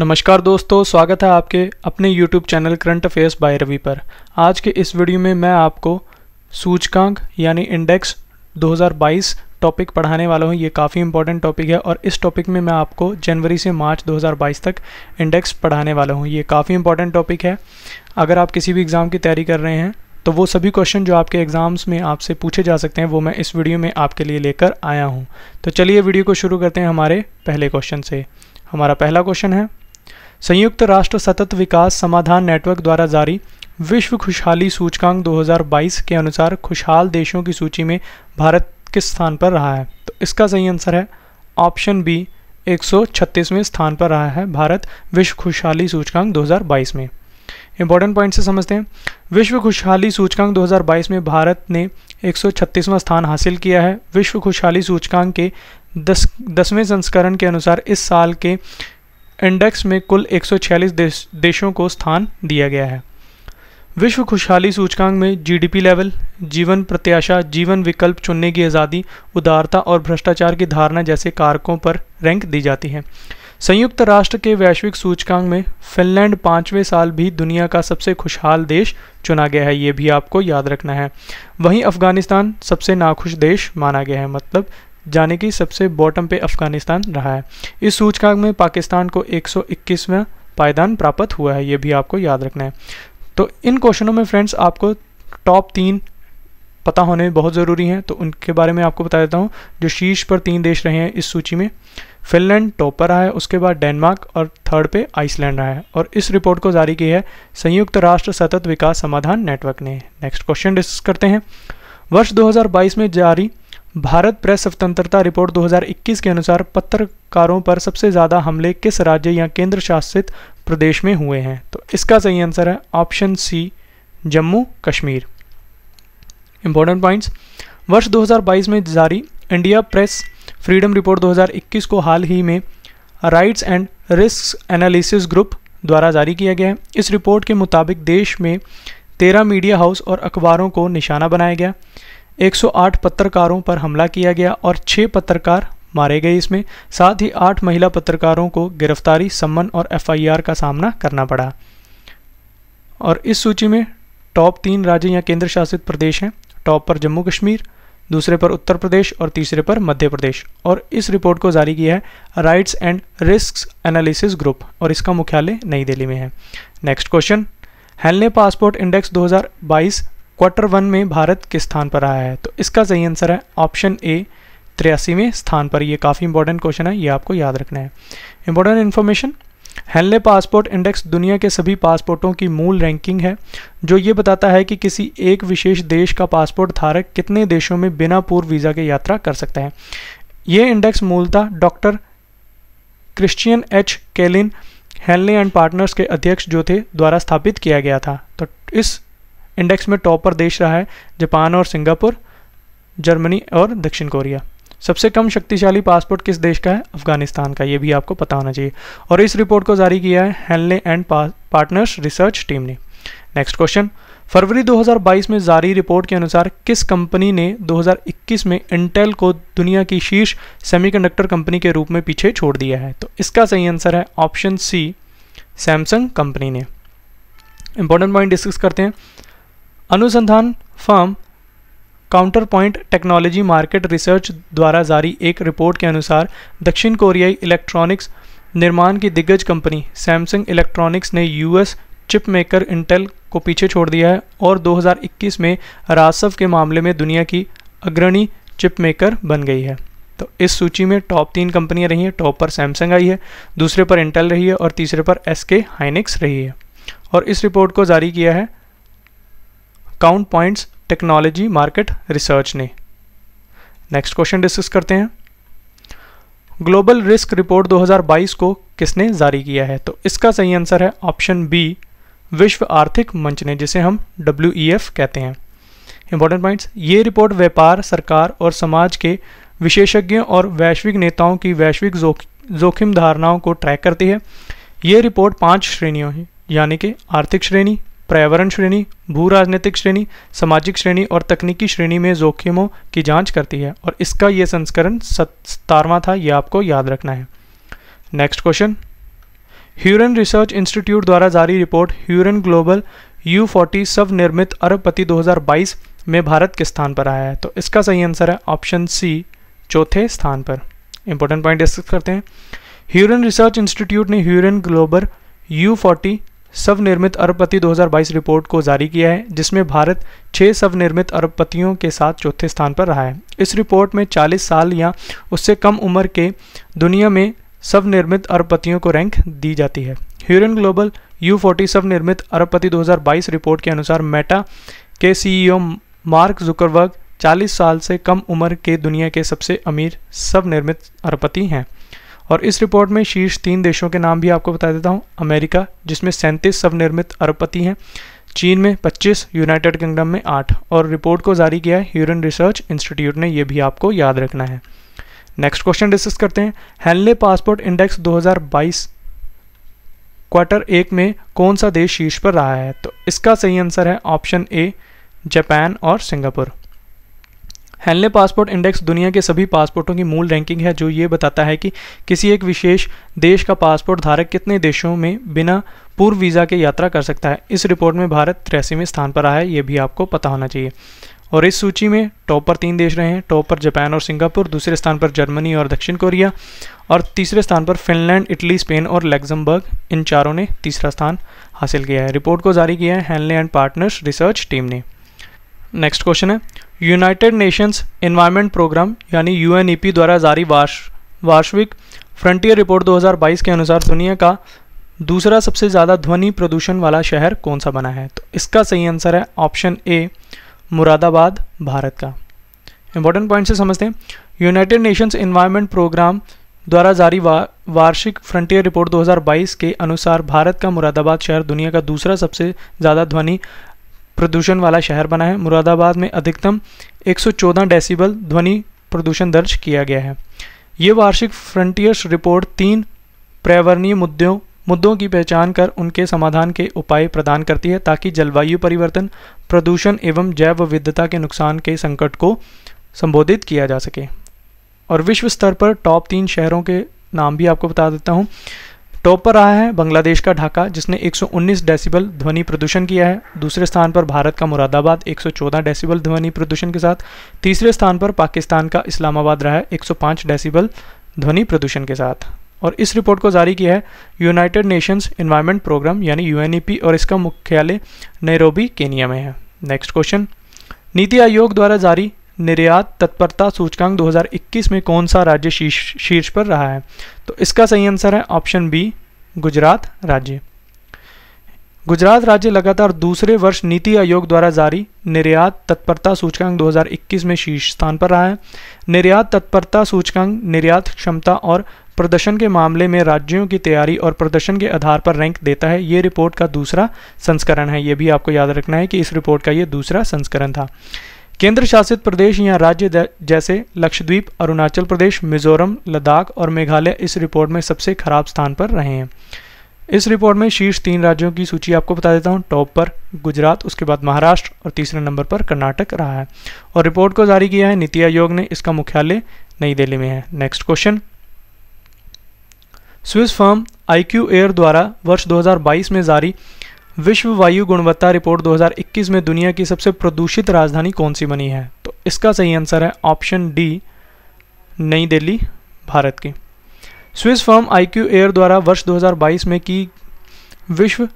नमस्कार दोस्तों स्वागत है आपके अपने YouTube channel current affairs by Ravi पर आज के इस वीडियो में मैं आपको सूचकांक यानी इंडेक्स 2022 टॉपिक पढ़ाने वाला हूँ ये काफ़ी इंपॉर्टेंट टॉपिक है और इस टॉपिक में मैं आपको जनवरी से मार्च 2022 तक इंडेक्स पढ़ाने वाला हूँ ये काफ़ी इंपॉर्टेंट टॉपिक है अगर आप किसी भी एग्ज़ाम की तैयारी कर रहे हैं तो वो सभी क्वेश्चन जो आपके एग्ज़ाम्स में आपसे पूछे जा सकते हैं वो मैं इस वीडियो में आपके लिए लेकर आया हूँ तो चलिए वीडियो को शुरू करते हैं हमारे पहले क्वेश्चन से हमारा पहला क्वेश्चन है संयुक्त राष्ट्र सतत विकास समाधान नेटवर्क द्वारा जारी विश्व खुशहाली सूचकांक 2022 के अनुसार खुशहाल देशों की सूची में भारत किस स्थान पर रहा है तो इसका सही आंसर है ऑप्शन बी 136वें स्थान पर रहा है भारत विश्व खुशहाली सूचकांक 2022 में इंपॉर्टेंट पॉइंट से समझते हैं विश्व खुशहाली सूचकांक 2022 में भारत ने 136वां स्थान हासिल किया है विश्व खुशहाली सूचकांक के दस दसवें संस्करण के अनुसार इस साल के इंडेक्स में कुल 146 देश, देशों को स्थान दिया गया है विश्व खुशहाली सूचकांक में जीडीपी लेवल जीवन प्रत्याशा जीवन विकल्प चुनने की आज़ादी उदारता और भ्रष्टाचार की धारणा जैसे कारकों पर रैंक दी जाती है संयुक्त राष्ट्र के वैश्विक सूचकांक में फिनलैंड पाँचवें साल भी दुनिया का सबसे खुशहाल देश चुना गया है ये भी आपको याद रखना है वहीं अफगानिस्तान सबसे नाखुश देश माना गया है मतलब जाने की सबसे बॉटम पे अफगानिस्तान रहा है इस सूचकांक में पाकिस्तान को 121वां पायदान प्राप्त हुआ है ये भी आपको याद रखना है तो इन क्वेश्चनों में फ्रेंड्स आपको टॉप तीन पता होने बहुत ज़रूरी हैं तो उनके बारे में आपको बता देता हूँ जो शीर्ष पर तीन देश रहे हैं इस सूची में फिनलैंड टॉप पर रहा है उसके बाद डेनमार्क और थर्ड पे आइसलैंड रहा है और इस रिपोर्ट को जारी की है संयुक्त राष्ट्र सतत विकास समाधान नेटवर्क ने नेक्स्ट क्वेश्चन डिस्कस करते हैं वर्ष 2022 में जारी भारत प्रेस स्वतंत्रता रिपोर्ट 2021 के अनुसार पत्रकारों पर सबसे ज़्यादा हमले किस राज्य या केंद्र शासित प्रदेश में हुए हैं तो इसका सही आंसर है option C Jammu Kashmir important points वर्ष 2022 में जारी इंडिया प्रेस फ्रीडम रिपोर्ट 2021 को हाल ही में Rights and Risk Analysis Group द्वारा जारी किया गया है इस रिपोर्ट के मुताबिक देश में तेरह मीडिया हाउस और अखबारों को निशाना बनाया गया 108 पत्रकारों पर हमला किया गया और 6 पत्रकार मारे गए इसमें साथ ही 8 महिला पत्रकारों को गिरफ्तारी सम्मन और एफआईआर का सामना करना पड़ा और इस सूची में टॉप तीन राज्य या केंद्र शासित प्रदेश हैं टॉप पर जम्मू कश्मीर दूसरे पर उत्तर प्रदेश और तीसरे पर मध्य प्रदेश और इस रिपोर्ट को जारी किया है Rights and Risk Analysis Group और इसका मुख्यालय नई दिल्ली में है नेक्स्ट क्वेश्चन हेलने पासपोर्ट इंडेक्स 2022 क्वार्टर वन में भारत किस स्थान पर आया है तो इसका सही आंसर है ऑप्शन ए तिरासीवें स्थान पर ये काफ़ी इंपॉर्टेंट क्वेश्चन है ये आपको याद रखना है important information Henley passport index दुनिया के सभी पासपोर्टों की मूल रैंकिंग है जो ये बताता है कि किसी एक विशेष देश का पासपोर्ट धारक कितने देशों में बिना पूर्व वीज़ा के यात्रा कर सकते हैं ये इंडेक्स मूलतः doctor Christian H Kaelin Henley and partners के अध्यक्ष जो थे द्वारा स्थापित किया गया था तो इस इंडेक्स में टॉप पर देश रहा है जापान और सिंगापुर जर्मनी और दक्षिण कोरिया सबसे कम शक्तिशाली पासपोर्ट किस देश का है अफगानिस्तान का ये भी आपको पता होना चाहिए और इस रिपोर्ट को जारी किया है Henley and partners research team ने नेक्स्ट क्वेश्चन फरवरी 2022 में जारी रिपोर्ट के अनुसार किस कंपनी ने 2021 में इंटेल को दुनिया की शीर्ष सेमीकंडक्टर कंपनी के रूप में पीछे छोड़ दिया है तो इसका सही आंसर है ऑप्शन सी सैमसंग कंपनी ने इंपॉर्टेंट पॉइंट डिस्कस करते हैं अनुसंधान firm Counterpoint technology market research द्वारा जारी एक रिपोर्ट के अनुसार दक्षिण कोरियाई इलेक्ट्रॉनिक्स निर्माण की दिग्गज कंपनी सैमसंग इलेक्ट्रॉनिक्स ने यूएस चिप मेकर इंटेल को पीछे छोड़ दिया है और 2021 में रासव के मामले में दुनिया की अग्रणी चिप मेकर बन गई है तो इस सूची में टॉप तीन कंपनियां रही हैं टॉप पर सैमसंग आई है दूसरे पर इंटेल रही है और तीसरे पर एस के हाइनिक्स रही है और इस रिपोर्ट को जारी किया है count points technology market research ने नेक्स्ट क्वेश्चन डिस्कस करते हैं ग्लोबल रिस्क रिपोर्ट 2022 को किसने जारी किया है तो इसका सही आंसर है ऑप्शन बी विश्व आर्थिक मंच ने जिसे हम डब्ल्यू e कहते हैं इंपॉर्टेंट पॉइंट्स ये रिपोर्ट व्यापार सरकार और समाज के विशेषज्ञों और वैश्विक नेताओं की वैश्विक जोखिम धारणाओं को ट्रैक करती है ये रिपोर्ट पांच श्रेणियों है यानी कि आर्थिक श्रेणी पर्यावरण श्रेणी भू राजनीतिक श्रेणी सामाजिक श्रेणी और तकनीकी श्रेणी में जोखिमों की जांच करती है और इसका यह संस्करण सतारवा था यह आपको याद रखना है next question Hurun research institute द्वारा जारी report Hurun global U forty सब निर्मित अरबपति 2022 में भारत के स्थान पर आया है तो इसका सही आंसर है ऑप्शन सी चौथे स्थान पर इंपॉर्टेंट पॉइंट डिस्कस करते हैं ह्यूरन रिसर्च इंस्टीट्यूट ने ह्यूरन ग्लोबल यू फोर्टी स्वनिर्मित अरबपति 2022 रिपोर्ट को जारी किया है जिसमें भारत छः स्वनिर्मित अरबपतियों के साथ चौथे स्थान पर रहा है इस रिपोर्ट में 40 साल या उससे कम उम्र के दुनिया में स्वनिर्मित अरबपतियों को रैंक दी जाती है ह्यूरन ग्लोबल यू फोर्टी स्वनिर्मित अरबपति 2022 रिपोर्ट के अनुसार मेटा के सीईओ मार्क जुकरवर्ग 40 साल से कम उम्र के दुनिया के सबसे अमीर स्वनिर्मित अरबपति हैं और इस रिपोर्ट में शीर्ष तीन देशों के नाम भी आपको बता देता हूँ अमेरिका जिसमें सैंतीस स्वनिर्मित अरबपति हैं चीन में 25, यूनाइटेड किंगडम में 8 और रिपोर्ट को जारी किया है ह्यूरन रिसर्च इंस्टीट्यूट ने यह भी आपको याद रखना है नेक्स्ट क्वेश्चन डिस्कस करते हैं हेनले पासपोर्ट इंडेक्स 2022 क्वार्टर एक में कौन सा देश शीर्ष पर रहा है तो इसका सही आंसर है ऑप्शन ए जापान और सिंगापुर हेनले पासपोर्ट इंडेक्स दुनिया के सभी पासपोर्टों की मूल रैंकिंग है जो ये बताता है कि किसी एक विशेष देश का पासपोर्ट धारक कितने देशों में बिना पूर्व वीज़ा के यात्रा कर सकता है इस रिपोर्ट में भारत तिरासीवें स्थान पर आया है ये भी आपको पता होना चाहिए और इस सूची में टॉप पर तीन देश रहे हैं टॉप पर जापान और सिंगापुर दूसरे स्थान पर जर्मनी और दक्षिण कोरिया और तीसरे स्थान पर फिनलैंड इटली स्पेन और लेग्जमबर्ग इन चारों ने तीसरा स्थान हासिल किया है रिपोर्ट को जारी किया है Henley and partners research team ने नेक्स्ट क्वेश्चन है यूनाइटेड नेशंस इन्वायरमेंट प्रोग्राम यानी यू द्वारा जारी वार्ष वार्षिक फ्रंटियर रिपोर्ट 2022 के अनुसार दुनिया का दूसरा सबसे ज़्यादा ध्वनि प्रदूषण वाला शहर कौन सा बना है तो इसका सही आंसर है ऑप्शन ए मुरादाबाद भारत का इंपॉर्टेंट पॉइंट से समझते हैं यूनाइटेड नेशंस इन्वायरमेंट प्रोग्राम द्वारा जारी वा, वार्षिक फ्रंटियर रिपोर्ट 2022 के अनुसार भारत का मुरादाबाद शहर दुनिया का दूसरा सबसे ज़्यादा ध्वनि प्रदूषण वाला शहर बना है मुरादाबाद में अधिकतम 114 डेसिबल ध्वनि प्रदूषण दर्ज किया गया है ये वार्षिक फ्रंटियर्स रिपोर्ट तीन पर्यावरणीय मुद्दों मुद्दों की पहचान कर उनके समाधान के उपाय प्रदान करती है ताकि जलवायु परिवर्तन प्रदूषण एवं जैव विविधता के नुकसान के संकट को संबोधित किया जा सके और विश्व स्तर पर टॉप तीन शहरों के नाम भी आपको बता देता हूँ टॉप पर रहा है बांग्लादेश का ढाका जिसने 119 डेसिबल ध्वनि प्रदूषण किया है दूसरे स्थान पर भारत का मुरादाबाद 114 डेसिबल ध्वनि प्रदूषण के साथ तीसरे स्थान पर पाकिस्तान का इस्लामाबाद रहा है 105 डेसिबल ध्वनि प्रदूषण के साथ और इस रिपोर्ट को जारी किया है यूनाइटेड नेशंस इन्वायरमेंट प्रोग्राम यानी यू और इसका मुख्यालय नैरोबी केनिया में है नेक्स्ट क्वेश्चन नीति आयोग द्वारा जारी निर्यात तत्परता सूचकांक 2021 में कौन सा राज्य शीर्ष शीर्ष पर रहा है तो इसका सही आंसर है ऑप्शन बी गुजरात राज्य गुजरात राज्य लगातार दूसरे वर्ष नीति आयोग द्वारा जारी निर्यात तत्परता सूचकांक 2021 में शीर्ष स्थान पर रहा है निर्यात तत्परता सूचकांक निर्यात क्षमता और प्रदर्शन के मामले में राज्यों की तैयारी और प्रदर्शन के आधार पर रैंक देता है ये रिपोर्ट का दूसरा संस्करण है ये भी आपको याद रखना है कि इस रिपोर्ट का ये दूसरा संस्करण था केंद्र शासित प्रदेश या राज्य जैसे लक्षद्वीप अरुणाचल प्रदेश मिजोरम लद्दाख और मेघालय इस रिपोर्ट में सबसे खराब स्थान पर रहे हैं इस रिपोर्ट में शीर्ष तीन राज्यों की सूची आपको बता देता हूँ टॉप पर गुजरात उसके बाद महाराष्ट्र और तीसरे नंबर पर कर्नाटक रहा है और रिपोर्ट को जारी किया है नीति आयोग ने इसका मुख्यालय नई दिल्ली में है next question Swiss firm IQ air द्वारा वर्ष 2022 में जारी विश्व वायु गुणवत्ता रिपोर्ट 2021 में दुनिया की सबसे प्रदूषित राजधानी कौन सी बनी है तो इसका सही आंसर है ऑप्शन डी नई दिल्ली भारत की स्विस फर्म आई एयर द्वारा वर्ष 2022 में की विश्व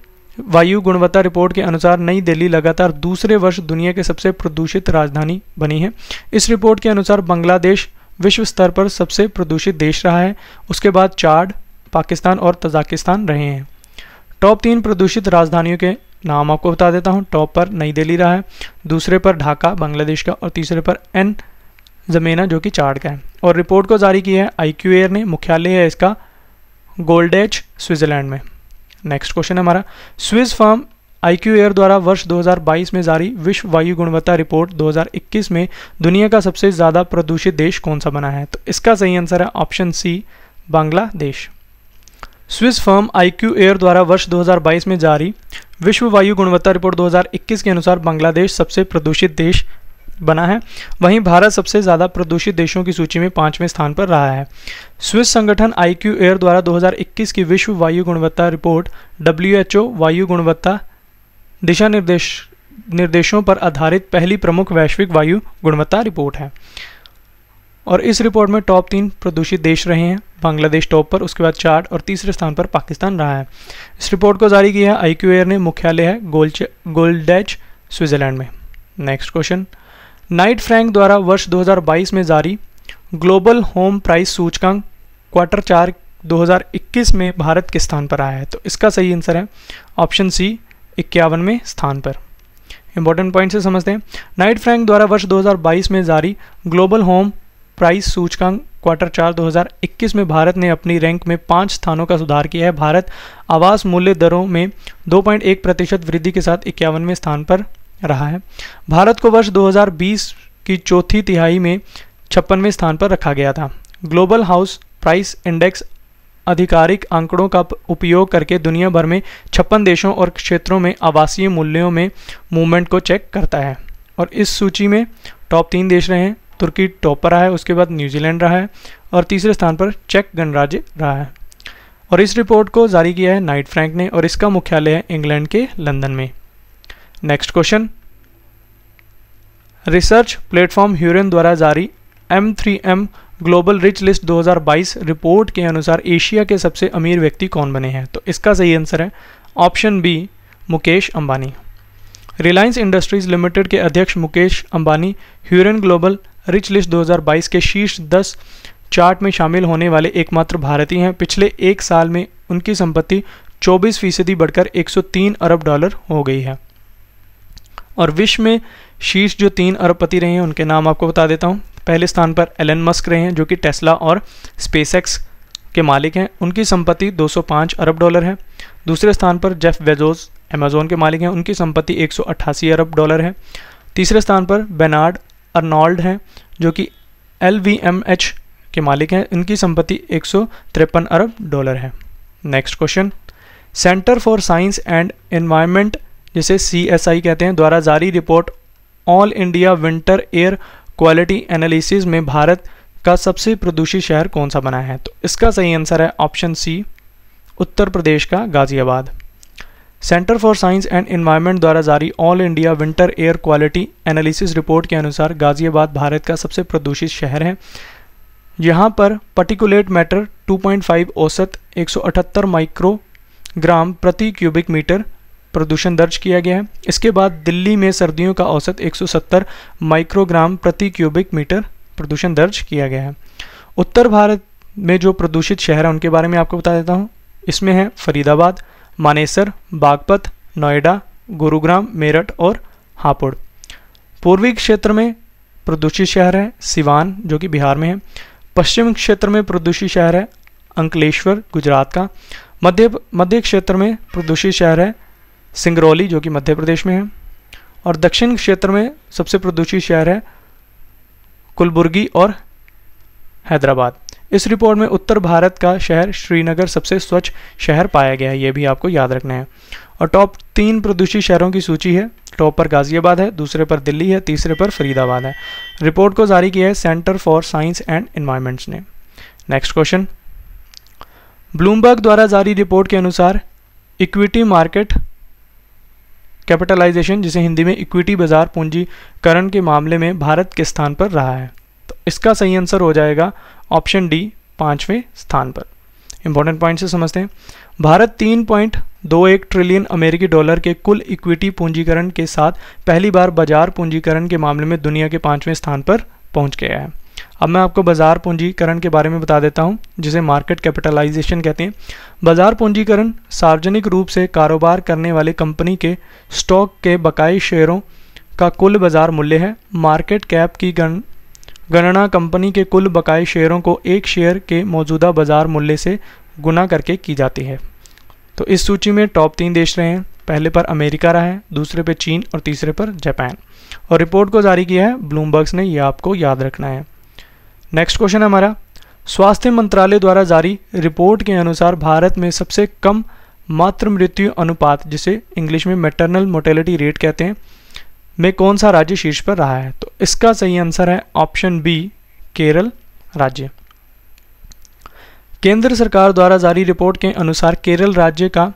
वायु गुणवत्ता रिपोर्ट के अनुसार नई दिल्ली लगातार दूसरे वर्ष दुनिया के सबसे प्रदूषित राजधानी बनी है इस रिपोर्ट के अनुसार बांग्लादेश विश्व स्तर पर सबसे प्रदूषित देश रहा है उसके बाद चाड पाकिस्तान और तजाकिस्तान रहे हैं टॉप तीन प्रदूषित राजधानियों के नाम आपको बता देता हूँ टॉप पर नई दिल्ली रहा है दूसरे पर ढाका बांग्लादेश का और तीसरे पर एन जमीना जो कि चार्ड का है और रिपोर्ट को जारी किया है आई क्यू एयर ने मुख्यालय है इसका गोल्डेज स्विट्ज़रलैंड में नेक्स्ट क्वेश्चन हमारा Swiss firm I Q air द्वारा वर्ष 2022 में जारी विश्व वायु गुणवत्ता रिपोर्ट 2021 में दुनिया का सबसे ज़्यादा प्रदूषित देश कौन सा बना है तो इसका सही आंसर है option C Bangladesh Swiss firm IQ air द्वारा वर्ष 2022 में जारी विश्व वायु गुणवत्ता रिपोर्ट 2021 के अनुसार बांग्लादेश सबसे प्रदूषित देश बना है वहीं भारत सबसे ज़्यादा प्रदूषित देशों की सूची में पाँचवें स्थान पर रहा है स्विस संगठन आईक्यू एयर द्वारा 2021 की विश्व वायु गुणवत्ता रिपोर्ट डब्ल्यू वायु गुणवत्ता दिशा निर्देश निर्देशों पर आधारित पहली प्रमुख वैश्विक वायु गुणवत्ता रिपोर्ट है और इस रिपोर्ट में टॉप तीन प्रदूषित देश रहे हैं बांग्लादेश टॉप पर उसके बाद चार्ट और तीसरे स्थान पर पाकिस्तान रहा है इस रिपोर्ट को जारी किया है आई क्यू ने मुख्यालय है गोल्च गोल्डेच स्विट्जरलैंड में नेक्स्ट क्वेश्चन नाइट फ्रैंक द्वारा वर्ष 2022 में जारी ग्लोबल होम प्राइस सूचकांक क्वार्टर चार 2021 में भारत के स्थान पर आया है तो इसका सही आंसर है ऑप्शन सी इक्यावनवें स्थान पर इंपॉर्टेंट पॉइंट से समझते हैं नाइट फ्रैंक द्वारा वर्ष 2022 में जारी ग्लोबल होम प्राइस सूचकांक क्वार्टर चार 2021 में भारत ने अपनी रैंक में पाँच स्थानों का सुधार किया है भारत आवास मूल्य दरों में 2.1 प्रतिशत वृद्धि के साथ इक्यावनवें स्थान पर रहा है भारत को वर्ष 2020 की चौथी तिहाई में छप्पनवें स्थान पर रखा गया था ग्लोबल हाउस प्राइस इंडेक्स आधिकारिक आंकड़ों का उपयोग करके दुनिया भर में छप्पन देशों और क्षेत्रों में आवासीय मूल्यों में मूवमेंट को चेक करता है और इस सूची में टॉप तीन देश रहे हैं तुर्की टॉपर रहा है उसके बाद न्यूजीलैंड रहा है और तीसरे स्थान पर चेक गणराज्य रहा है और इस रिपोर्ट को जारी किया है नाइट फ्रैंक ने और इसका मुख्यालय है इंग्लैंड के लंदन में next question research platform Hurun द्वारा जारी M three M global rich list 2022 report के अनुसार एशिया के सबसे अमीर व्यक्ति कौन बने हैं तो इसका सही आंसर है option B Mukesh Ambani Reliance industries limited के अध्यक्ष Mukesh Ambani Hurun global rich list 2022 के शीर्ष दस चार्ट में शामिल होने वाले एकमात्र भारतीय हैं पिछले एक साल में उनकी संपत्ति 24 फीसदी बढ़कर 103 अरब डॉलर हो गई है और विश्व में शीर्ष जो तीन अरबपति रहे हैं उनके नाम आपको बता देता हूँ पहले स्थान पर एलन मस्क रहे हैं जो कि टेस्ला और स्पेसएक्स के मालिक हैं उनकी संपत्ति 205 अरब डॉलर है दूसरे स्थान पर जेफ वेजोस अमेजोन के मालिक हैं उनकी संपत्ति एक अरब डॉलर है तीसरे स्थान पर बेनार्ड अर्नॉल्ड हैं जो कि एल के मालिक हैं इनकी संपत्ति एक अरब डॉलर है next question centre for science and environment जिसे सी कहते हैं द्वारा जारी report all India winter air quality analysis में भारत का सबसे प्रदूषित शहर कौन सा बना है तो इसका सही आंसर है ऑप्शन सी उत्तर प्रदेश का Ghaziabad centre for science and environment द्वारा जारी all India winter air quality analysis report के अनुसार गाज़ियाबाद भारत का सबसे प्रदूषित शहर है यहाँ पर पर्टिकुलेट मैटर 2.5 औसत 178 माइक्रोग्राम प्रति क्यूबिक मीटर प्रदूषण दर्ज किया गया है इसके बाद दिल्ली में सर्दियों का औसत 170 माइक्रोग्राम प्रति क्यूबिक मीटर प्रदूषण दर्ज किया गया है उत्तर भारत में जो प्रदूषित शहर है उनके बारे में आपको बता देता हूँ इसमें है फरीदाबाद मानेसर बागपत नोएडा गुरुग्राम मेरठ और हापुड़ पूर्वी क्षेत्र में प्रदूषित शहर है सिवान जो कि बिहार में है पश्चिम क्षेत्र में प्रदूषित शहर है अंकलेश्वर गुजरात का मध्य मध्य क्षेत्र में प्रदूषित शहर है सिंगरौली जो कि मध्य प्रदेश में है और दक्षिण क्षेत्र में सबसे प्रदूषित शहर है कुलबुर्गी और हैदराबाद इस रिपोर्ट में उत्तर भारत का शहर श्रीनगर सबसे स्वच्छ शहर पाया गया है ये भी आपको याद रखना है और टॉप तीन प्रदूषित शहरों की सूची है टॉप पर गाज़ियाबाद है दूसरे पर दिल्ली है तीसरे पर फरीदाबाद है रिपोर्ट को जारी किया है centre for science and environments ने नेक्स्ट क्वेश्चन ब्लूमबर्ग द्वारा जारी रिपोर्ट के अनुसार इक्विटी मार्केट कैपिटलाइजेशन जिसे हिंदी में इक्विटी बाजार पूंजीकरण के मामले में भारत के स्थान पर रहा है तो इसका सही आंसर हो जाएगा ऑप्शन डी पांचवें स्थान पर इंपॉर्टेंट पॉइंट से समझते हैं भारत तीन पॉइंट दो एक ट्रिलियन अमेरिकी डॉलर के कुल इक्विटी पूंजीकरण के साथ पहली बार बाजार पूंजीकरण के मामले में दुनिया के पांचवें स्थान पर पहुंच गया है अब मैं आपको बाजार पूंजीकरण के बारे में बता देता हूं, जिसे मार्केट कैपिटलाइजेशन कहते हैं बाजार पूंजीकरण सार्वजनिक रूप से कारोबार करने वाले कंपनी के स्टॉक के बकाई शेयरों का कुल बाजार मूल्य है मार्केट कैप की गण गणना कंपनी के कुल बकाए शेयरों को एक शेयर के मौजूदा बाजार मूल्य से गुना करके की जाती है तो इस सूची में टॉप तीन देश रहे हैं पहले पर अमेरिका रहा है दूसरे पर चीन और तीसरे पर जापान और रिपोर्ट को जारी किया है ब्लूमबर्ग्स ने यह आपको याद रखना है नेक्स्ट क्वेश्चन हमारा स्वास्थ्य मंत्रालय द्वारा जारी रिपोर्ट के अनुसार भारत में सबसे कम मातृ मृत्यु अनुपात जिसे इंग्लिश में मेटरनल मोर्टेलिटी रेट कहते हैं में कौन सा राज्य शीर्ष पर रहा है तो इसका सही आंसर है ऑप्शन बी केरल राज्य केंद्र सरकार द्वारा जारी रिपोर्ट के अनुसार केरल राज्य का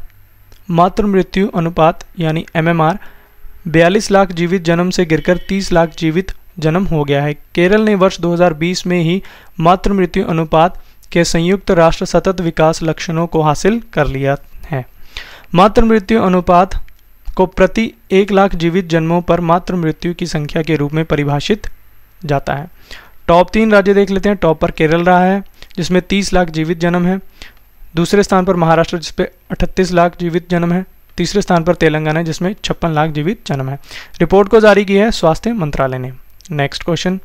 मातृ मृत्यु अनुपात यानी एमएमआर 42 लाख जीवित जन्म से गिरकर 30 लाख जीवित जन्म हो गया है केरल ने वर्ष 2020 में ही मातृ मृत्यु अनुपात के संयुक्त राष्ट्र सतत विकास लक्षणों को हासिल कर लिया है मातृ मृत्यु अनुपात को प्रति एक लाख जीवित जन्मों पर मात्र मृत्यु की संख्या के रूप में परिभाषित जाता है टॉप तीन राज्य देख लेते हैं टॉप पर केरल रहा है जिसमें तीस लाख जीवित जन्म है दूसरे स्थान पर महाराष्ट्र जिसपे अठतीस लाख जीवित जन्म है तीसरे स्थान पर तेलंगाना जिसमें छप्पन लाख जीवित जन्म है रिपोर्ट को जारी किया है स्वास्थ्य मंत्रालय ने नेक्स्ट क्वेश्चन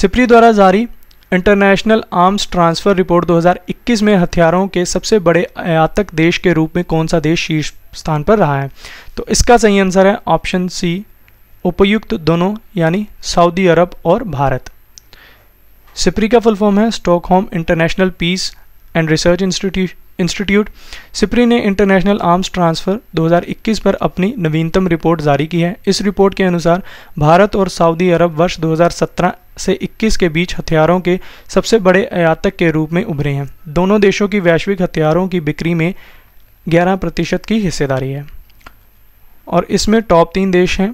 सिप्री द्वारा जारी इंटरनेशनल आर्म्स ट्रांसफ़र रिपोर्ट 2021 में हथियारों के सबसे बड़े आयातक देश के रूप में कौन सा देश शीर्ष स्थान पर रहा है तो इसका सही आंसर है ऑप्शन सी उपयुक्त दोनों यानी सऊदी अरब और भारत सिप्री का फुल फॉर्म है Stockholm international peace and research institute SIPRI ने इंटरनेशनल आर्म्स ट्रांसफ़र 2021 पर अपनी नवीनतम रिपोर्ट जारी की है इस रिपोर्ट के अनुसार भारत और सऊदी अरब वर्ष 2017 से 21 के बीच हथियारों के सबसे बड़े आयातक के रूप में उभरे हैं दोनों देशों की वैश्विक हथियारों की बिक्री में 11 प्रतिशत की हिस्सेदारी है और इसमें टॉप तीन देश हैं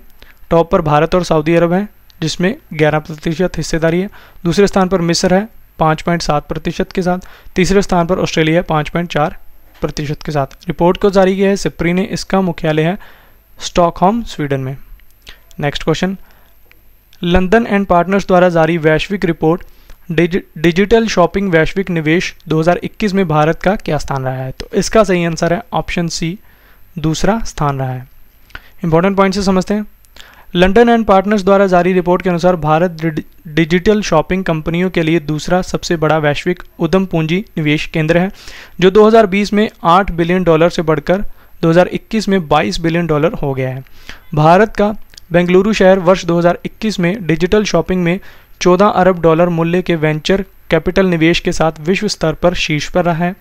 टॉप पर भारत और सऊदी अरब हैं जिसमें 11 प्रतिशत हिस्सेदारी है दूसरे स्थान पर मिस्र है पाँच पॉइंट सात प्रतिशत के साथ तीसरे स्थान पर ऑस्ट्रेलिया पाँच पॉइंट चार प्रतिशत के साथ रिपोर्ट को जारी किया है सिप्री ने इसका मुख्यालय है स्टॉकहोम स्वीडन में next question London and partners द्वारा जारी वैश्विक रिपोर्ट डिजिटल शॉपिंग वैश्विक निवेश 2021 में भारत का क्या स्थान रहा है तो इसका सही आंसर है ऑप्शन सी दूसरा स्थान रहा है इंपॉर्टेंट पॉइंट से समझते हैं लंदन एंड पार्टनर्स द्वारा जारी रिपोर्ट के अनुसार भारत डिजिटल शॉपिंग कंपनियों के लिए दूसरा सबसे बड़ा वैश्विक उद्यम पूंजी निवेश केंद्र है जो 2020 में 8 बिलियन डॉलर से बढ़कर 2021 में 22 बिलियन डॉलर हो गया है भारत का बेंगलुरु शहर वर्ष 2021 में डिजिटल शॉपिंग में 14 अरब डॉलर मूल्य के वेंचर कैपिटल निवेश के साथ विश्व स्तर पर शीर्ष पर रहा है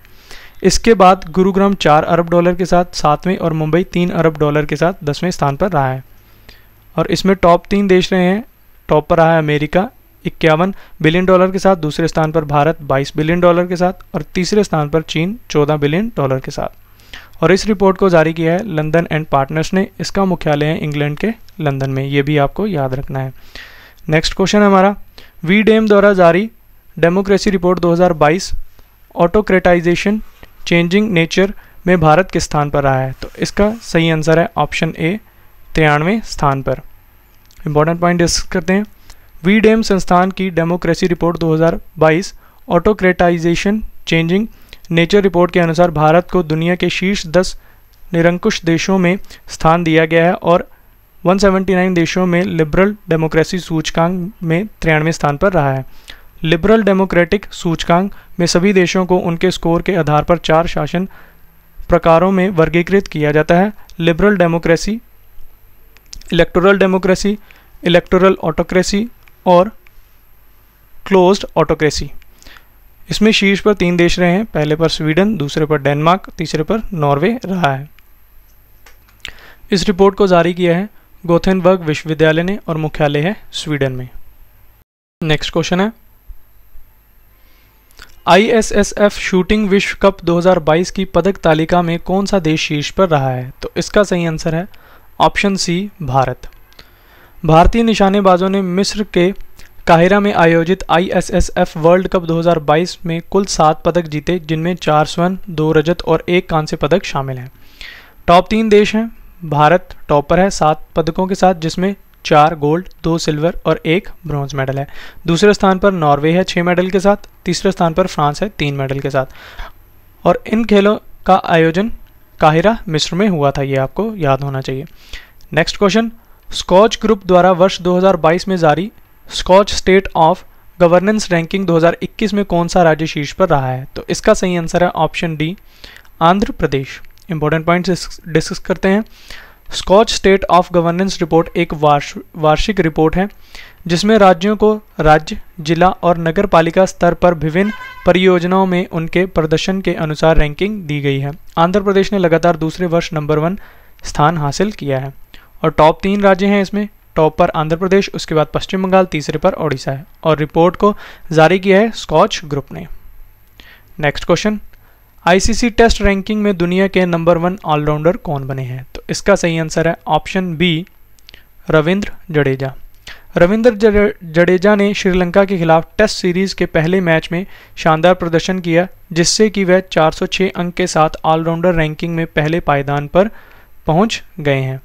इसके बाद गुरुग्राम चार अरब डॉलर के साथ सातवें और मुंबई तीन अरब डॉलर के साथ दसवें स्थान पर रहा है और इसमें टॉप तीन देश रहे हैं टॉप पर रहा है अमेरिका इक्यावन बिलियन डॉलर के साथ दूसरे स्थान पर भारत 22 बिलियन डॉलर के साथ और तीसरे स्थान पर चीन 14 बिलियन डॉलर के साथ और इस रिपोर्ट को जारी किया है लंदन एंड पार्टनर्स ने इसका मुख्यालय है इंग्लैंड के लंदन में ये भी आपको याद रखना है नेक्स्ट क्वेश्चन हमारा वी डेम द्वारा जारी democracy report 2022 autocratization changing nature में भारत किस स्थान पर आया है तो इसका सही आंसर है ऑप्शन ए तिरानवे स्थान पर इंपॉर्टेंट पॉइंट डिस्कस करते हैं वी डेम संस्थान की democracy report 2022 autocratization changing nature report के अनुसार भारत को दुनिया के शीर्ष दस निरंकुश देशों में स्थान दिया गया है और 179 देशों में लिबरल डेमोक्रेसी सूचकांक में तिरानवे स्थान पर रहा है लिबरल डेमोक्रेटिक सूचकांक में सभी देशों को उनके स्कोर के आधार पर चार शासन प्रकारों में वर्गीकृत किया जाता है liberal democracy electoral democracy electoral autocracy और क्लोज्ड ऑटोक्रेसी इसमें शीर्ष पर तीन देश रहे हैं पहले पर स्वीडन दूसरे पर डेनमार्क तीसरे पर नॉर्वे रहा है इस रिपोर्ट को जारी किया है गोथेनबर्ग विश्वविद्यालय ने और मुख्यालय है स्वीडन में नेक्स्ट क्वेश्चन है आईएसएसएफ शूटिंग विश्व कप 2022 की पदक तालिका में कौन सा देश शीर्ष पर रहा है तो इसका सही आंसर है ऑप्शन सी भारत भारतीय निशानेबाजों ने मिस्र के काहिरा में आयोजित आईएसएसएफ वर्ल्ड कप 2022 में कुल सात पदक जीते जिनमें चार स्वर्ण दो रजत और एक कांस्य पदक शामिल हैं टॉप तीन देश हैं भारत टॉपर है सात पदकों के साथ जिसमें चार गोल्ड दो सिल्वर और एक ब्रॉन्ज मेडल है दूसरे स्थान पर नॉर्वे है छः मेडल के साथ तीसरे स्थान पर फ्रांस है तीन मेडल के साथ और इन खेलों का आयोजन काहिरा मिस्र में हुआ था ये आपको याद होना चाहिए नेक्स्ट क्वेश्चन स्कॉच ग्रुप द्वारा वर्ष 2022 में जारी Skoch state of governance ranking 2021 में कौन सा राज्य शीर्ष पर रहा है तो इसका सही आंसर है option D Andhra Pradesh important points discuss करते हैं Skoch state of governance report एक वार्ष, वार्षिक रिपोर्ट है जिसमें राज्यों को राज्य जिला और नगर पालिका स्तर पर विभिन्न परियोजनाओं में उनके प्रदर्शन के अनुसार रैंकिंग दी गई है आंध्र प्रदेश ने लगातार दूसरे वर्ष नंबर वन स्थान हासिल किया है और टॉप तीन राज्य हैं इसमें टॉप पर आंध्र प्रदेश उसके बाद पश्चिम बंगाल तीसरे पर ओडिशा है और रिपोर्ट को जारी किया है स्कॉच ग्रुप ने next question ICC test ranking में दुनिया के नंबर वन ऑलराउंडर कौन बने हैं तो इसका सही आंसर है ऑप्शन बी रविंद्र जडेजा रविंद्र जडेजा ने श्रीलंका के खिलाफ टेस्ट सीरीज के पहले मैच में शानदार प्रदर्शन किया जिससे कि वह 406 अंक के साथ ऑलराउंडर रैंकिंग में पहले पायदान पर पहुंच गए हैं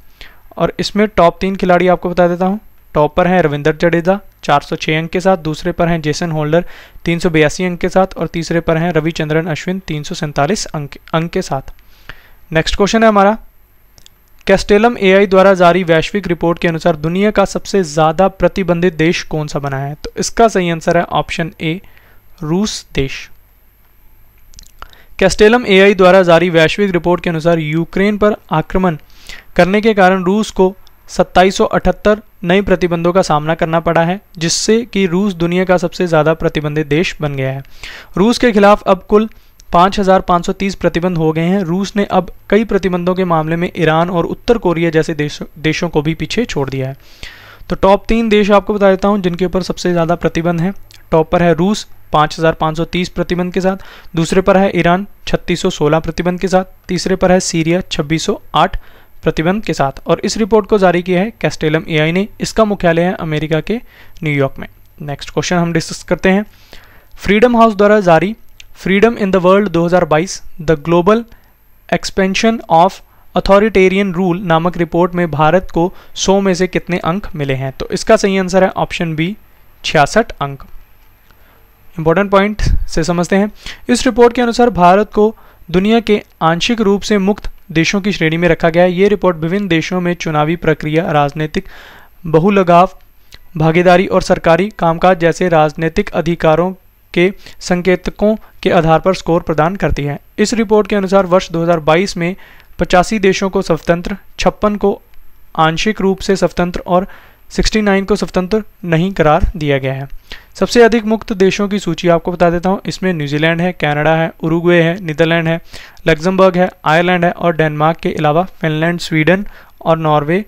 और इसमें टॉप तीन खिलाड़ी आपको बता देता हूं टॉप पर हैं रविंदर जडेजा 406 अंक के साथ दूसरे पर हैं जेसन होल्डर तीन अंक के साथ और तीसरे पर हैं रविचंद्रन अश्विन तीन अंक अंक के साथ नेक्स्ट क्वेश्चन है हमारा कैस्टेलम एआई द्वारा जारी वैश्विक रिपोर्ट के अनुसार दुनिया का सबसे ज़्यादा प्रतिबंधित देश कौन सा बना है तो इसका सही आंसर है ऑप्शन ए रूस देश कैस्टेलम एआई द्वारा जारी वैश्विक रिपोर्ट के अनुसार यूक्रेन पर आक्रमण करने के कारण रूस को 2778 नए प्रतिबंधों का सामना करना पड़ा है जिससे कि रूस दुनिया का सबसे ज़्यादा प्रतिबंधित देश बन गया है रूस के खिलाफ अब कुल 5,530 प्रतिबंध हो गए हैं रूस ने अब कई प्रतिबंधों के मामले में ईरान और उत्तर कोरिया जैसे देश, देशों को भी पीछे छोड़ दिया है तो टॉप तीन देश आपको बता देता हूँ जिनके ऊपर सबसे ज़्यादा प्रतिबंध है टॉप पर है रूस 5,530 प्रतिबंध के साथ दूसरे पर है ईरान 3,616 प्रतिबंध के साथ तीसरे पर है सीरिया 2,608 प्रतिबंध के साथ और इस रिपोर्ट को जारी किया है कैस्टेलम ए ने इसका मुख्यालय है अमेरिका के न्यूयॉर्क में नेक्स्ट क्वेश्चन हम डिस्कस करते हैं फ्रीडम हाउस द्वारा जारी freedom in the world 2022 the global expansion of authoritarian rule नामक रिपोर्ट में भारत को 100 में से कितने अंक मिले हैं तो इसका सही आंसर है ऑप्शन बी छियासठ अंक इंपॉर्टेंट पॉइंट से समझते हैं इस रिपोर्ट के अनुसार भारत को दुनिया के आंशिक रूप से मुक्त देशों की श्रेणी में रखा गया है ये रिपोर्ट विभिन्न देशों में चुनावी प्रक्रिया राजनीतिक बहुलगाव भागीदारी और सरकारी कामकाज जैसे राजनीतिक अधिकारों के संकेतकों के आधार पर स्कोर प्रदान करती है इस रिपोर्ट के अनुसार वर्ष 2022 में पचासी देशों को स्वतंत्र छप्पन को आंशिक रूप से स्वतंत्र और 69 को स्वतंत्र नहीं करार दिया गया है सबसे अधिक मुक्त देशों की सूची आपको बता देता हूँ इसमें न्यूजीलैंड है कनाडा है उरुग्वे है नीदरलैंड है लग्जमबर्ग है आयरलैंड है और डेनमार्क के अलावा फिनलैंड स्वीडन और नॉर्वे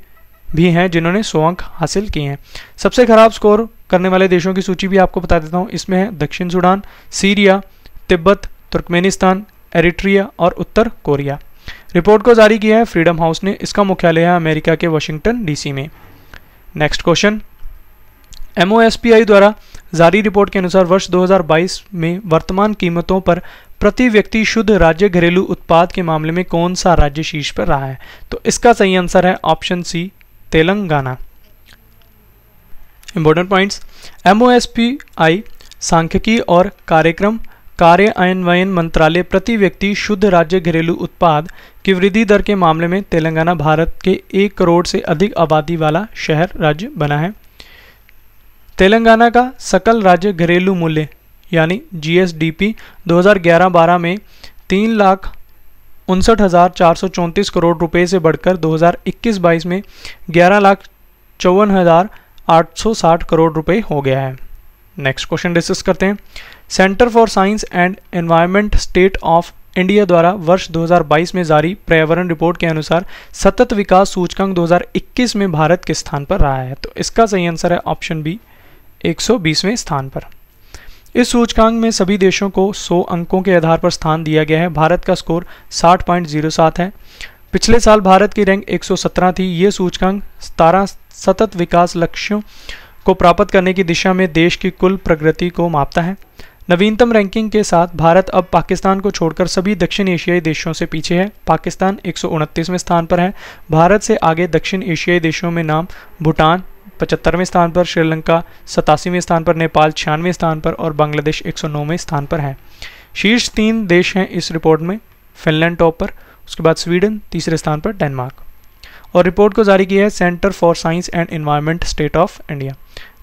भी हैं जिन्होंने सौ अंक हासिल किए हैं सबसे खराब स्कोर करने वाले देशों की सूची भी आपको बता देता हूँ इसमें है दक्षिण Sudan Syria Tibet Turkmenistan Eritrea और उत्तर कोरिया रिपोर्ट को जारी किया है फ्रीडम हाउस ने इसका मुख्यालय है अमेरिका के वाशिंगटन डीसी में नेक्स्ट क्वेश्चन एमओएसपीआई द्वारा जारी रिपोर्ट के अनुसार वर्ष 2022 में वर्तमान कीमतों पर प्रति व्यक्ति शुद्ध राज्य घरेलू उत्पाद के मामले में कौन सा राज्य शीर्ष पर रहा है तो इसका सही आंसर है option C Telangana important points M O S P I सांख्यिकी और कार्यक्रम कार्यान्वयन मंत्रालय प्रति व्यक्ति शुद्ध राज्य घरेलू उत्पाद की वृद्धि दर के मामले में तेलंगाना भारत के एक करोड़ से अधिक आबादी वाला शहर राज्य बना है तेलंगाना का सकल राज्य घरेलू मूल्य यानी जीएसडीपी 2011-12 में तीन लाख उनसठ हज़ार चार सौ चौंतीस करोड़ रुपए से बढ़कर 2021-22 में ग्यारह लाख चौवन हज़ार आठ सौ साठ करोड़ रुपए हो गया है नेक्स्ट क्वेश्चन डिस्कस करते हैं centre for science and environment state of India द्वारा वर्ष 2022 में जारी पर्यावरण रिपोर्ट के अनुसार सतत विकास सूचकांक 2021 में भारत के स्थान पर रहा है तो इसका सही आंसर है ऑप्शन बी 120वें स्थान पर इस सूचकांक में सभी देशों को 100 अंकों के आधार पर स्थान दिया गया है भारत का स्कोर 60.07 है पिछले साल भारत की रैंक 117 थी ये सूचकांक सतारह सतत विकास लक्ष्यों को प्राप्त करने की दिशा में देश की कुल प्रगति को मापता है नवीनतम रैंकिंग के साथ भारत अब पाकिस्तान को छोड़कर सभी दक्षिण एशियाई देशों से पीछे है पाकिस्तान एक में स्थान पर है भारत से आगे दक्षिण एशियाई देशों में नाम भूटान पचहत्तरवें स्थान पर श्रीलंका सतासीवें स्थान पर नेपाल छियानवें स्थान पर और बांग्लादेश एक स्थान पर है शीर्ष तीन देश हैं इस रिपोर्ट में फिनलैंड टॉप पर उसके बाद स्वीडन तीसरे स्थान पर डेनमार्क और रिपोर्ट को जारी किया है centre for science and environment state of India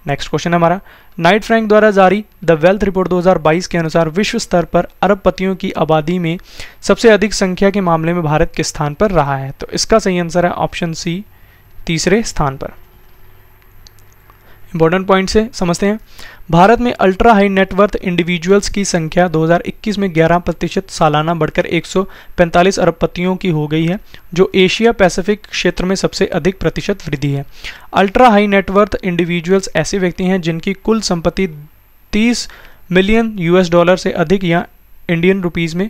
next question हमारा नाइट फ्रैंक द्वारा जारी द वेल्थ रिपोर्ट 2022 के अनुसार विश्व स्तर पर अरबपतियों की आबादी में सबसे अधिक संख्या के मामले में भारत किस स्थान पर रहा है तो इसका सही आंसर है ऑप्शन सी तीसरे स्थान पर इंपॉर्टेंट पॉइंट से समझते हैं भारत में अल्ट्रा हाई नेटवर्थ इंडिविजुअल्स की संख्या 2021 में 11 प्रतिशत सालाना बढ़कर 145 अरब पतियों की हो गई है जो एशिया पैसिफिक क्षेत्र में सबसे अधिक प्रतिशत वृद्धि है अल्ट्रा हाई नेटवर्थ इंडिविजुअल्स ऐसे व्यक्ति हैं जिनकी कुल संपत्ति 30 मिलियन यूएस डॉलर से अधिक या इंडियन रुपीज़ में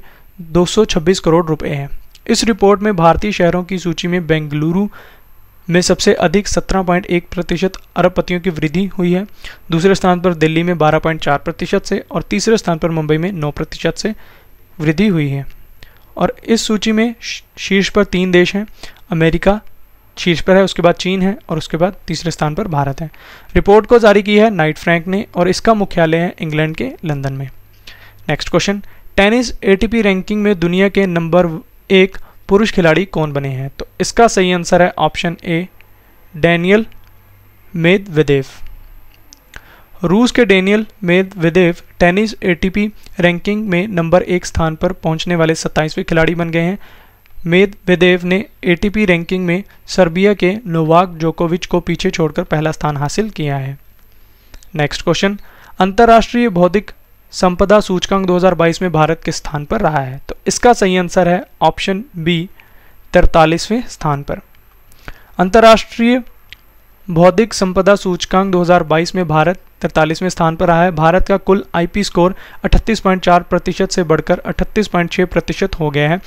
226 करोड़ रुपए है इस रिपोर्ट में भारतीय शहरों की सूची में बेंगलुरु में सबसे अधिक 17.1 प्रतिशत अरबपतियों की वृद्धि हुई है दूसरे स्थान पर दिल्ली में 12.4 प्रतिशत से और तीसरे स्थान पर मुंबई में 9 प्रतिशत से वृद्धि हुई है और इस सूची में शीर्ष पर तीन देश हैं अमेरिका शीर्ष पर है उसके बाद चीन है और उसके बाद तीसरे स्थान पर भारत है रिपोर्ट को जारी की है नाइट फ्रैंक ने और इसका मुख्यालय है इंग्लैंड के लंदन में next question tennis ATP ranking में दुनिया के नंबर एक पुरुष खिलाड़ी कौन बने हैं तो इसका सही आंसर है ऑप्शन ए डैनियल मेदवेदेव रूस के Daniil Medvedev tennis ATP ranking में नंबर एक स्थान पर पहुंचने वाले 27वें खिलाड़ी बन गए हैं मेदवेदेव ने एटीपी रैंकिंग में सर्बिया के नोवाक जोकोविच को पीछे छोड़कर पहला स्थान हासिल किया है नेक्स्ट क्वेश्चन अंतर्राष्ट्रीय बौद्धिक संपदा सूचकांक 2022 में भारत के स्थान पर रहा है तो इसका सही आंसर है ऑप्शन बी तिरतालीसवें स्थान पर अंतर्राष्ट्रीय बौद्धिक संपदा सूचकांक 2022 में भारत तिरतालीसवें स्थान पर रहा है भारत का कुल आईपी स्कोर 38.4 प्रतिशत से बढ़कर 38.6 प्रतिशत हो गया है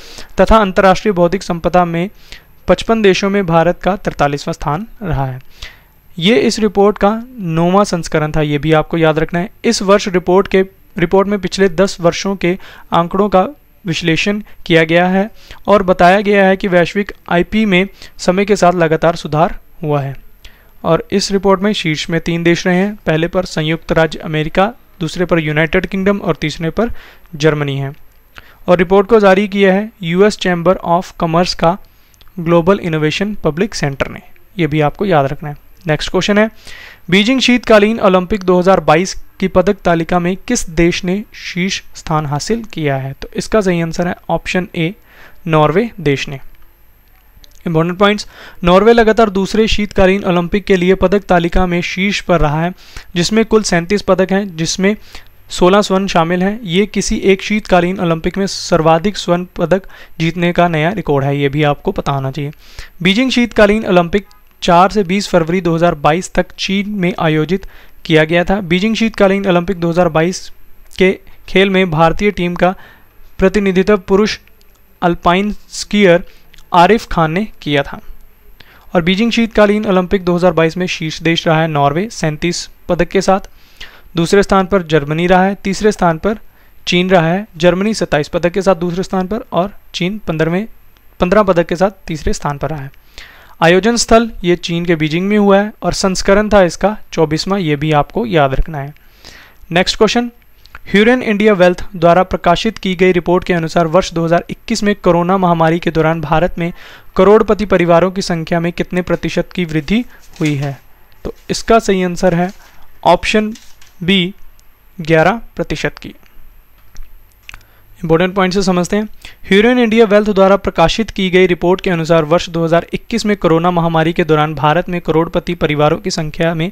तथा अंतर्राष्ट्रीय बौद्धिक संपदा में पचपन देशों में भारत का तिरतालीसवां स्थान रहा है ये इस रिपोर्ट का नौवा संस्करण था ये भी आपको याद रखना है इस वर्ष रिपोर्ट के रिपोर्ट में पिछले दस वर्षों के आंकड़ों का विश्लेषण किया गया है और बताया गया है कि वैश्विक आईपी में समय के साथ लगातार सुधार हुआ है और इस रिपोर्ट में शीर्ष में तीन देश रहे हैं पहले पर संयुक्त राज्य अमेरिका दूसरे पर यूनाइटेड किंगडम और तीसरे पर जर्मनी है और रिपोर्ट को जारी किया है यूएस चैम्बर ऑफ कॉमर्स का ग्लोबल इनोवेशन पब्लिक सेंटर ने यह भी आपको याद रखना है नेक्स्ट क्वेश्चन है बीजिंग शीतकालीन ओलंपिक 2022 की पदक तालिका में किस देश ने शीर्ष स्थान हासिल किया है तो इसका सही आंसर है ऑप्शन ए नॉर्वे देश ने इंपॉर्टेंट पॉइंट्स नॉर्वे लगातार दूसरे शीतकालीन ओलंपिक के लिए पदक तालिका में शीर्ष पर रहा है जिसमें कुल सैंतीस पदक हैं जिसमें 16 स्वर्ण शामिल हैं ये किसी एक शीतकालीन ओलंपिक में सर्वाधिक स्वर्ण पदक जीतने का नया रिकॉर्ड है ये भी आपको पता होना चाहिए बीजिंग शीतकालीन ओलंपिक चार से बीस फरवरी 2022 तक चीन में आयोजित किया गया था बीजिंग शीतकालीन ओलंपिक 2022 के खेल में भारतीय टीम का प्रतिनिधित्व पुरुष अल्पाइन स्कीयर आरिफ खान ने किया था और बीजिंग शीतकालीन ओलंपिक 2022 में शीर्ष देश रहा है नॉर्वे सैंतीस पदक के साथ दूसरे स्थान पर जर्मनी रहा है तीसरे स्थान पर चीन रहा है जर्मनी सत्ताईस पदक के साथ दूसरे स्थान पर और चीन पंद्रहवें पंद्रह पदक के साथ तीसरे स्थान पर रहा है आयोजन स्थल ये चीन के बीजिंग में हुआ है और संस्करण था इसका चौबीसवा ये भी आपको याद रखना है next question Hurun India wealth द्वारा प्रकाशित की गई रिपोर्ट के अनुसार वर्ष 2021 में कोरोना महामारी के दौरान भारत में करोड़पति परिवारों की संख्या में कितने प्रतिशत की वृद्धि हुई है तो इसका सही आंसर है ऑप्शन बी ग्यारह प्रतिशत की इंपॉर्टेंट पॉइंट से समझते हैं ह्यूरियन इंडिया वेल्थ द्वारा प्रकाशित की गई रिपोर्ट के अनुसार वर्ष 2021 में कोरोना महामारी के दौरान भारत में करोड़पति परिवारों की संख्या में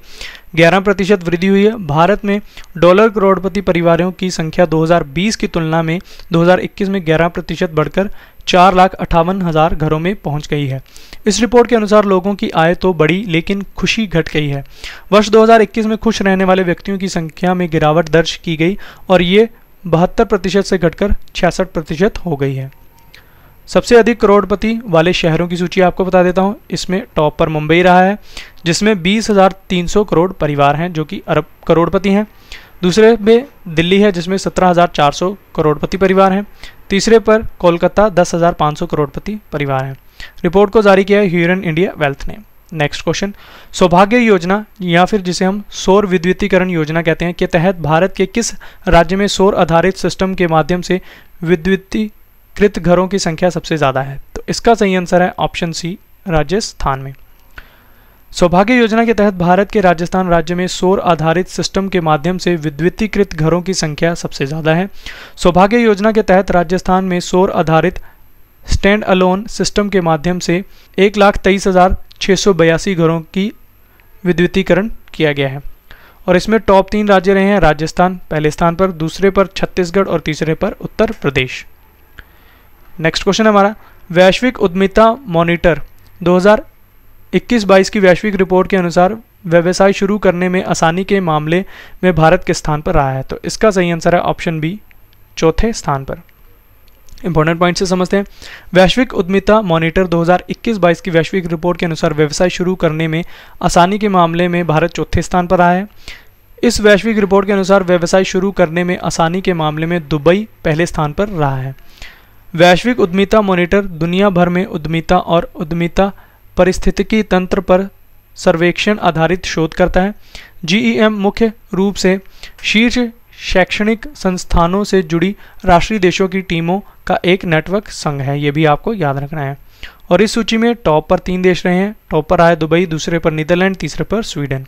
11 प्रतिशत वृद्धि हुई है भारत में डॉलर करोड़पति परिवारों की संख्या 2020 की तुलना में 2021 में 11 प्रतिशत बढ़कर चार लाख अट्ठावन हज़ार घरों में पहुंच गई है इस रिपोर्ट के अनुसार लोगों की आय तो बढ़ी लेकिन खुशी घट गई है वर्ष 2021 में खुश रहने वाले व्यक्तियों की संख्या में गिरावट दर्ज की गई और ये बहत्तर प्रतिशत से घटकर छियासठ प्रतिशत हो गई है सबसे अधिक करोड़पति वाले शहरों की सूची आपको बता देता हूँ इसमें टॉप पर मुंबई रहा है जिसमें 20,300 करोड़ परिवार हैं जो कि अरब करोड़पति हैं दूसरे में दिल्ली है जिसमें 17,400 करोड़पति परिवार हैं तीसरे पर कोलकाता 10,500 करोड़पति परिवार हैं रिपोर्ट को जारी किया है ह्यूरन इंडिया वेल्थ ने नेक्स्ट क्वेश्चन सौभाग्य योजना या फिर जिसे हम सौर विद्युतीकरण योजना कहते हैं के तहत भारत के किस राज्य में सौर आधारित सिस्टम के माध्यम से विद्युतीकृत घरों की संख्या सबसे ज़्यादा है तो इसका सही आंसर है ऑप्शन सी राजस्थान में सौभाग्य योजना के तहत भारत के राजस्थान राज्य में सौर आधारित सिस्टम के माध्यम से विद्युतीकृत घरों की संख्या सबसे ज़्यादा है सौभाग्य योजना के तहत राजस्थान में सौर आधारित स्टैंड अलोन सिस्टम के माध्यम से एक लाख तेईस हज़ार छः घरों की विद्युतीकरण किया गया है और इसमें टॉप तीन राज्य रहे हैं राजस्थान पहले स्थान पर दूसरे पर छत्तीसगढ़ और तीसरे पर उत्तर प्रदेश नेक्स्ट क्वेश्चन हमारा वैश्विक उद्यमिता मॉनिटर 2021-22 की वैश्विक रिपोर्ट के अनुसार व्यवसाय शुरू करने में आसानी के मामले में भारत के स्थान पर रहा है तो इसका सही आंसर है ऑप्शन बी चौथे स्थान पर इंपॉर्टेंट पॉइंट से समझते हैं वैश्विक उद्यमिता मॉनिटर 2021-22 की वैश्विक रिपोर्ट के अनुसार व्यवसाय शुरू करने में आसानी के मामले में भारत चौथे स्थान पर आया है इस वैश्विक रिपोर्ट के अनुसार व्यवसाय शुरू करने में आसानी के मामले में दुबई पहले स्थान पर रहा है वैश्विक उद्यमिता मॉनिटर दुनिया भर में उद्यमिता और उद्यमिता परिस्थितिकी तंत्र पर सर्वेक्षण आधारित शोध करता है जीईएम e मुख्य रूप से शीर्ष शैक्षणिक संस्थानों से जुड़ी राष्ट्रीय देशों की टीमों का एक नेटवर्क संघ है ये भी आपको याद रखना है और इस सूची में टॉप पर तीन देश रहे हैं टॉप पर आए दुबई दूसरे पर नीदरलैंड तीसरे पर स्वीडन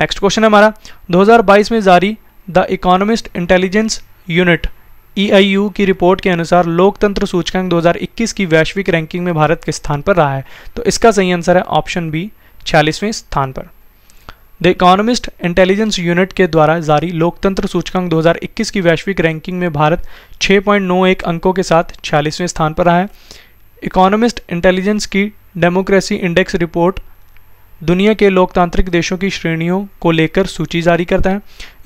नेक्स्ट क्वेश्चन हमारा 2022 में जारी द इकोनॉमिस्ट इंटेलिजेंस यूनिट यू की रिपोर्ट के अनुसार लोकतंत्र सूचकांक 2021 की वैश्विक रैंकिंग में भारत के स्थान पर रहा है तो इसका सही आंसर है ऑप्शन बी छियालीसवें स्थान पर द इकोनॉमिस्ट इंटेलिजेंस यूनिट के द्वारा जारी लोकतंत्र सूचकांक 2021 की वैश्विक रैंकिंग में भारत 6.91 अंकों के साथ छियालीसवें स्थान पर रहा है इकोनॉमिस्ट इंटेलिजेंस की डेमोक्रेसी इंडेक्स रिपोर्ट दुनिया के लोकतांत्रिक देशों की श्रेणियों को लेकर सूची जारी करता है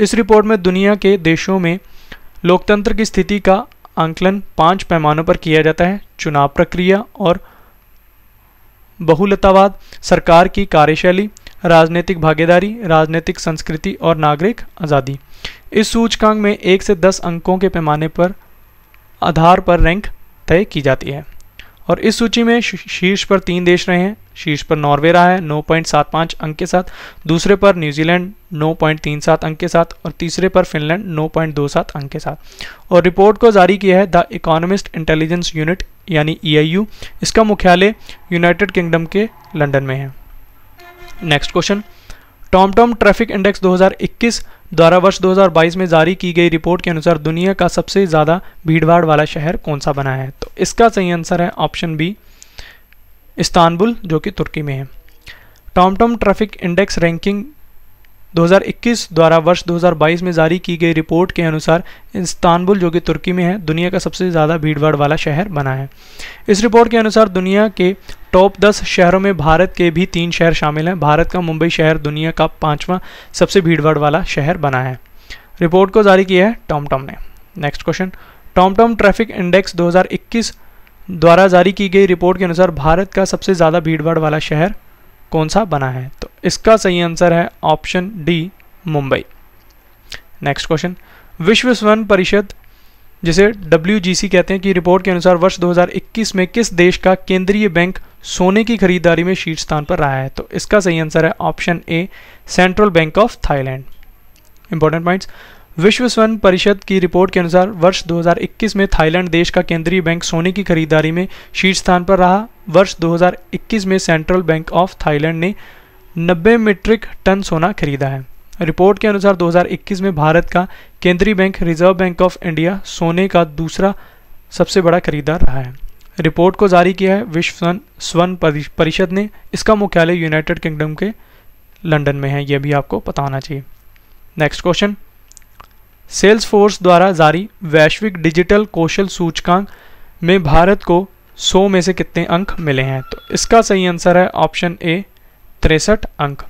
इस रिपोर्ट में दुनिया के देशों में लोकतंत्र की स्थिति का आंकलन पांच पैमानों पर किया जाता है चुनाव प्रक्रिया और बहुलतावाद सरकार की कार्यशैली राजनीतिक भागीदारी राजनीतिक संस्कृति और नागरिक आज़ादी इस सूचकांक में एक से दस अंकों के पैमाने पर आधार पर रैंक तय की जाती है और इस सूची में शीर्ष पर तीन देश रहे हैं शीर्ष पर नॉर्वे रहा है 9.75 अंक के साथ दूसरे पर न्यूजीलैंड 9.37 अंक के साथ और तीसरे पर फिनलैंड 9.27 अंक के साथ और रिपोर्ट को जारी किया है द इकोनॉमिस्ट इंटेलिजेंस यूनिट यानी ई e इसका मुख्यालय यूनाइटेड किंगडम के लंदन में है next question TomTom traffic index 2021 द्वारा वर्ष 2022 में जारी की गई रिपोर्ट के अनुसार दुनिया का सबसे ज़्यादा भीड़भाड़ वाला शहर कौन सा बना है तो इसका सही आंसर है ऑप्शन बी इस्तानबुल जो कि तुर्की में है TomTom traffic index ranking 2021 द्वारा वर्ष 2022 में जारी की गई रिपोर्ट के अनुसार इस्तानबुल जो कि तुर्की में है दुनिया का सबसे ज़्यादा भीड़भाड़ वाला शहर बना है इस रिपोर्ट के अनुसार दुनिया के टॉप दस शहरों में भारत के भी तीन शहर शामिल हैं भारत का मुंबई शहर दुनिया का पाँचवा सबसे भीड़भाड़ वाला शहर बना है रिपोर्ट को जारी किया है टॉम टॉम ने next question TomTom traffic index 2021 द्वारा जारी की गई रिपोर्ट के अनुसार भारत का सबसे ज़्यादा भीड़भाड़ वाला शहर कौन सा बना है तो इसका सही आंसर है option D Mumbai next question विश्व स्वर्ण परिषद जिसे डब्ल्यू कहते हैं कि रिपोर्ट के अनुसार वर्ष 2021 में किस देश का केंद्रीय बैंक सोने की खरीदारी में शीर्ष स्थान पर रहा है तो इसका सही आंसर है option A central bank of Thailand important points विश्व स्वर्ण परिषद की रिपोर्ट के अनुसार वर्ष 2021 में थाईलैंड देश का केंद्रीय बैंक सोने की खरीदारी में शीर्ष स्थान पर रहा वर्ष 2021 में सेंट्रल बैंक ऑफ थाईलैंड ने 90 मीट्रिक टन सोना खरीदा है रिपोर्ट के अनुसार 2021 में भारत का केंद्रीय bank Reserve Bank of India सोने का दूसरा सबसे बड़ा खरीदार रहा है रिपोर्ट को जारी किया है विश्व स्वर्ण परिषद ने इसका मुख्यालय यूनाइटेड किंगडम के लंदन में है यह भी आपको पता होना चाहिए नेक्स्ट क्वेश्चन सेल्स फोर्स द्वारा जारी वैश्विक डिजिटल कौशल सूचकांक में भारत को 100 में से कितने अंक मिले हैं तो इसका सही आंसर है ऑप्शन ए तिरसठ अंक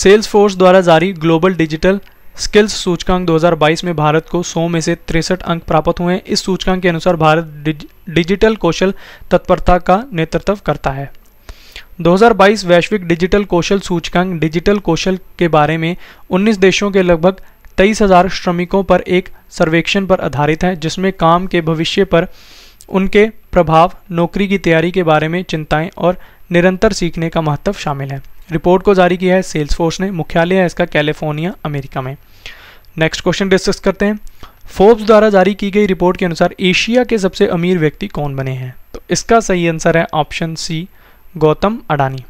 सेल्स फोर्स द्वारा जारी ग्लोबल डिजिटल स्किल्स सूचकांक 2022 में भारत को 100 में से तिरसठ अंक प्राप्त हुए हैं इस सूचकांक के अनुसार भारत डिज, डिजिटल कौशल तत्परता का नेतृत्व करता है 2022 वैश्विक डिजिटल कौशल सूचकांक डिजिटल कौशल के बारे में 19 देशों के लगभग तेईस हजार श्रमिकों पर एक सर्वेक्षण पर आधारित है जिसमें काम के भविष्य पर उनके प्रभाव नौकरी की तैयारी के बारे में चिंताएं और निरंतर सीखने का महत्व शामिल है रिपोर्ट को जारी किया है सेल्स फोर्स ने मुख्यालय है इसका कैलिफोर्निया अमेरिका में नेक्स्ट क्वेश्चन डिस्कस करते हैं फोर्ब्स द्वारा जारी की गई रिपोर्ट के अनुसार एशिया के सबसे अमीर व्यक्ति कौन बने हैं तो इसका सही आंसर है option C Gautam Adani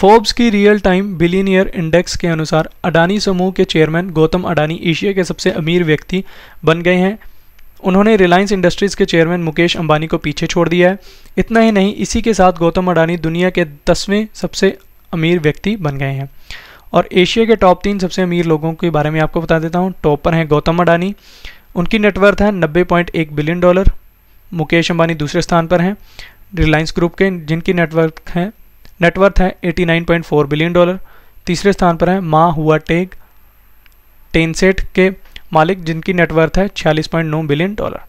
Forbes की रियल टाइम बिलीनियर इंडेक्स के अनुसार अडानी समूह के चेयरमैन गौतम अडानी एशिया के सबसे अमीर व्यक्ति बन गए हैं उन्होंने रिलायंस इंडस्ट्रीज़ के चेयरमैन मुकेश अंबानी को पीछे छोड़ दिया है इतना ही नहीं इसी के साथ गौतम अडानी दुनिया के दसवें सबसे अमीर व्यक्ति बन गए हैं और एशिया के टॉप तीन सबसे अमीर लोगों के बारे में आपको बता देता हूँ टॉप पर हैं गौतम अडानी उनकी नेटवर्थ है नब्बे पॉइंट एक बिलियन डॉलर मुकेश अंबानी दूसरे स्थान पर हैं रिलायंस ग्रुप के जिनकी नेटवर्क है नेटवर्थ है 89.4 बिलियन डॉलर तीसरे स्थान पर है माँ हुआ टेग टेनसेट के मालिक जिनकी नेटवर्थ है 46.9 बिलियन डॉलर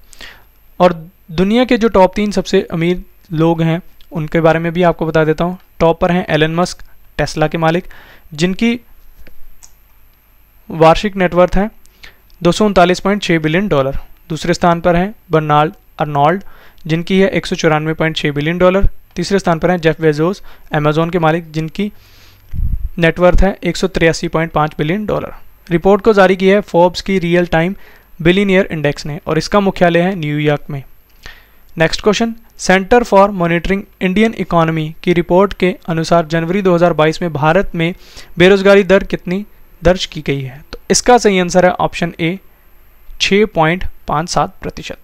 और दुनिया के जो टॉप तीन सबसे अमीर लोग हैं उनके बारे में भी आपको बता देता हूँ टॉप पर हैं एलन मस्क टेस्ला के मालिक जिनकी वार्षिक नेटवर्थ है दो बिलियन डॉलर दूसरे स्थान पर हैं बर्नाल्ड अर्नॉल्ड जिनकी है एक बिलियन डॉलर तीसरे स्थान पर हैं जेफ वेजोस अमेजोन के मालिक जिनकी नेटवर्थ है एक बिलियन डॉलर रिपोर्ट को जारी की है फोर्ब्स की रियल टाइम बिलीनियर इंडेक्स ने और इसका मुख्यालय है न्यूयॉर्क में next question centre for monitoring Indian economy की रिपोर्ट के अनुसार जनवरी 2022 में भारत में बेरोजगारी दर कितनी दर्ज की गई है तो इसका सही आंसर है ऑप्शन ए छः पॉइंट पाँच सात प्रतिशत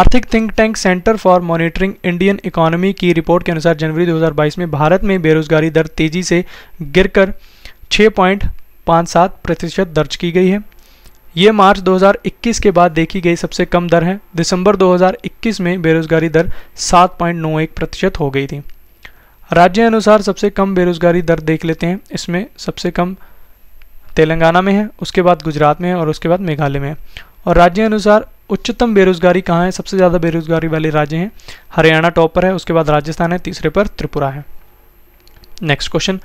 आर्थिक think tank centre for monitoring Indian economy की रिपोर्ट के अनुसार जनवरी 2022 में भारत में बेरोजगारी दर तेजी से गिरकर छः पॉइंट पाँच सात प्रतिशत दर्ज की गई है ये मार्च 2021 के बाद देखी गई सबसे कम दर है दिसंबर 2021 में बेरोजगारी दर 7.91 प्रतिशत हो गई थी राज्य अनुसार सबसे कम बेरोजगारी दर देख लेते हैं इसमें सबसे कम तेलंगाना में है उसके बाद गुजरात में है और उसके बाद मेघालय में है और राज्य अनुसार उच्चतम बेरोजगारी कहाँ है सबसे ज़्यादा बेरोजगारी वाले राज्य हैं हरियाणा टॉप पर है उसके बाद राजस्थान है तीसरे पर त्रिपुरा है नेक्स्ट क्वेश्चन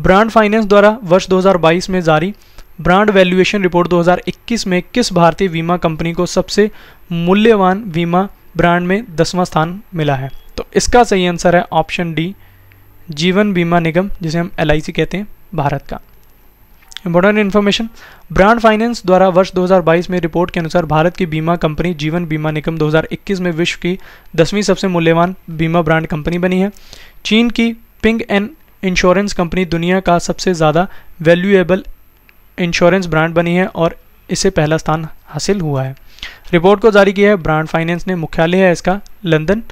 ब्रांड फाइनेंस द्वारा वर्ष 2022 में जारी ब्रांड वैल्यूएशन रिपोर्ट 2021 में किस भारतीय बीमा कंपनी को सबसे मूल्यवान बीमा ब्रांड में दसवां स्थान मिला है तो इसका सही आंसर है ऑप्शन डी जीवन बीमा निगम जिसे हम एल कहते हैं भारत का इंपॉर्टेंट इन्फॉर्मेशन ब्रांड फाइनेंस द्वारा वर्ष 2022 में रिपोर्ट के अनुसार भारत की बीमा कंपनी जीवन बीमा निगम 2021 में विश्व की दसवीं सबसे मूल्यवान बीमा ब्रांड कंपनी बनी है चीन की पिंग एंड इंश्योरेंस कंपनी दुनिया का सबसे ज़्यादा वैल्यूएबल इंश्योरेंस ब्रांड बनी है और इसे पहला स्थान हासिल हुआ है रिपोर्ट को जारी किया है ब्रांड फाइनेंस ने मुख्यालय है इसका लंदन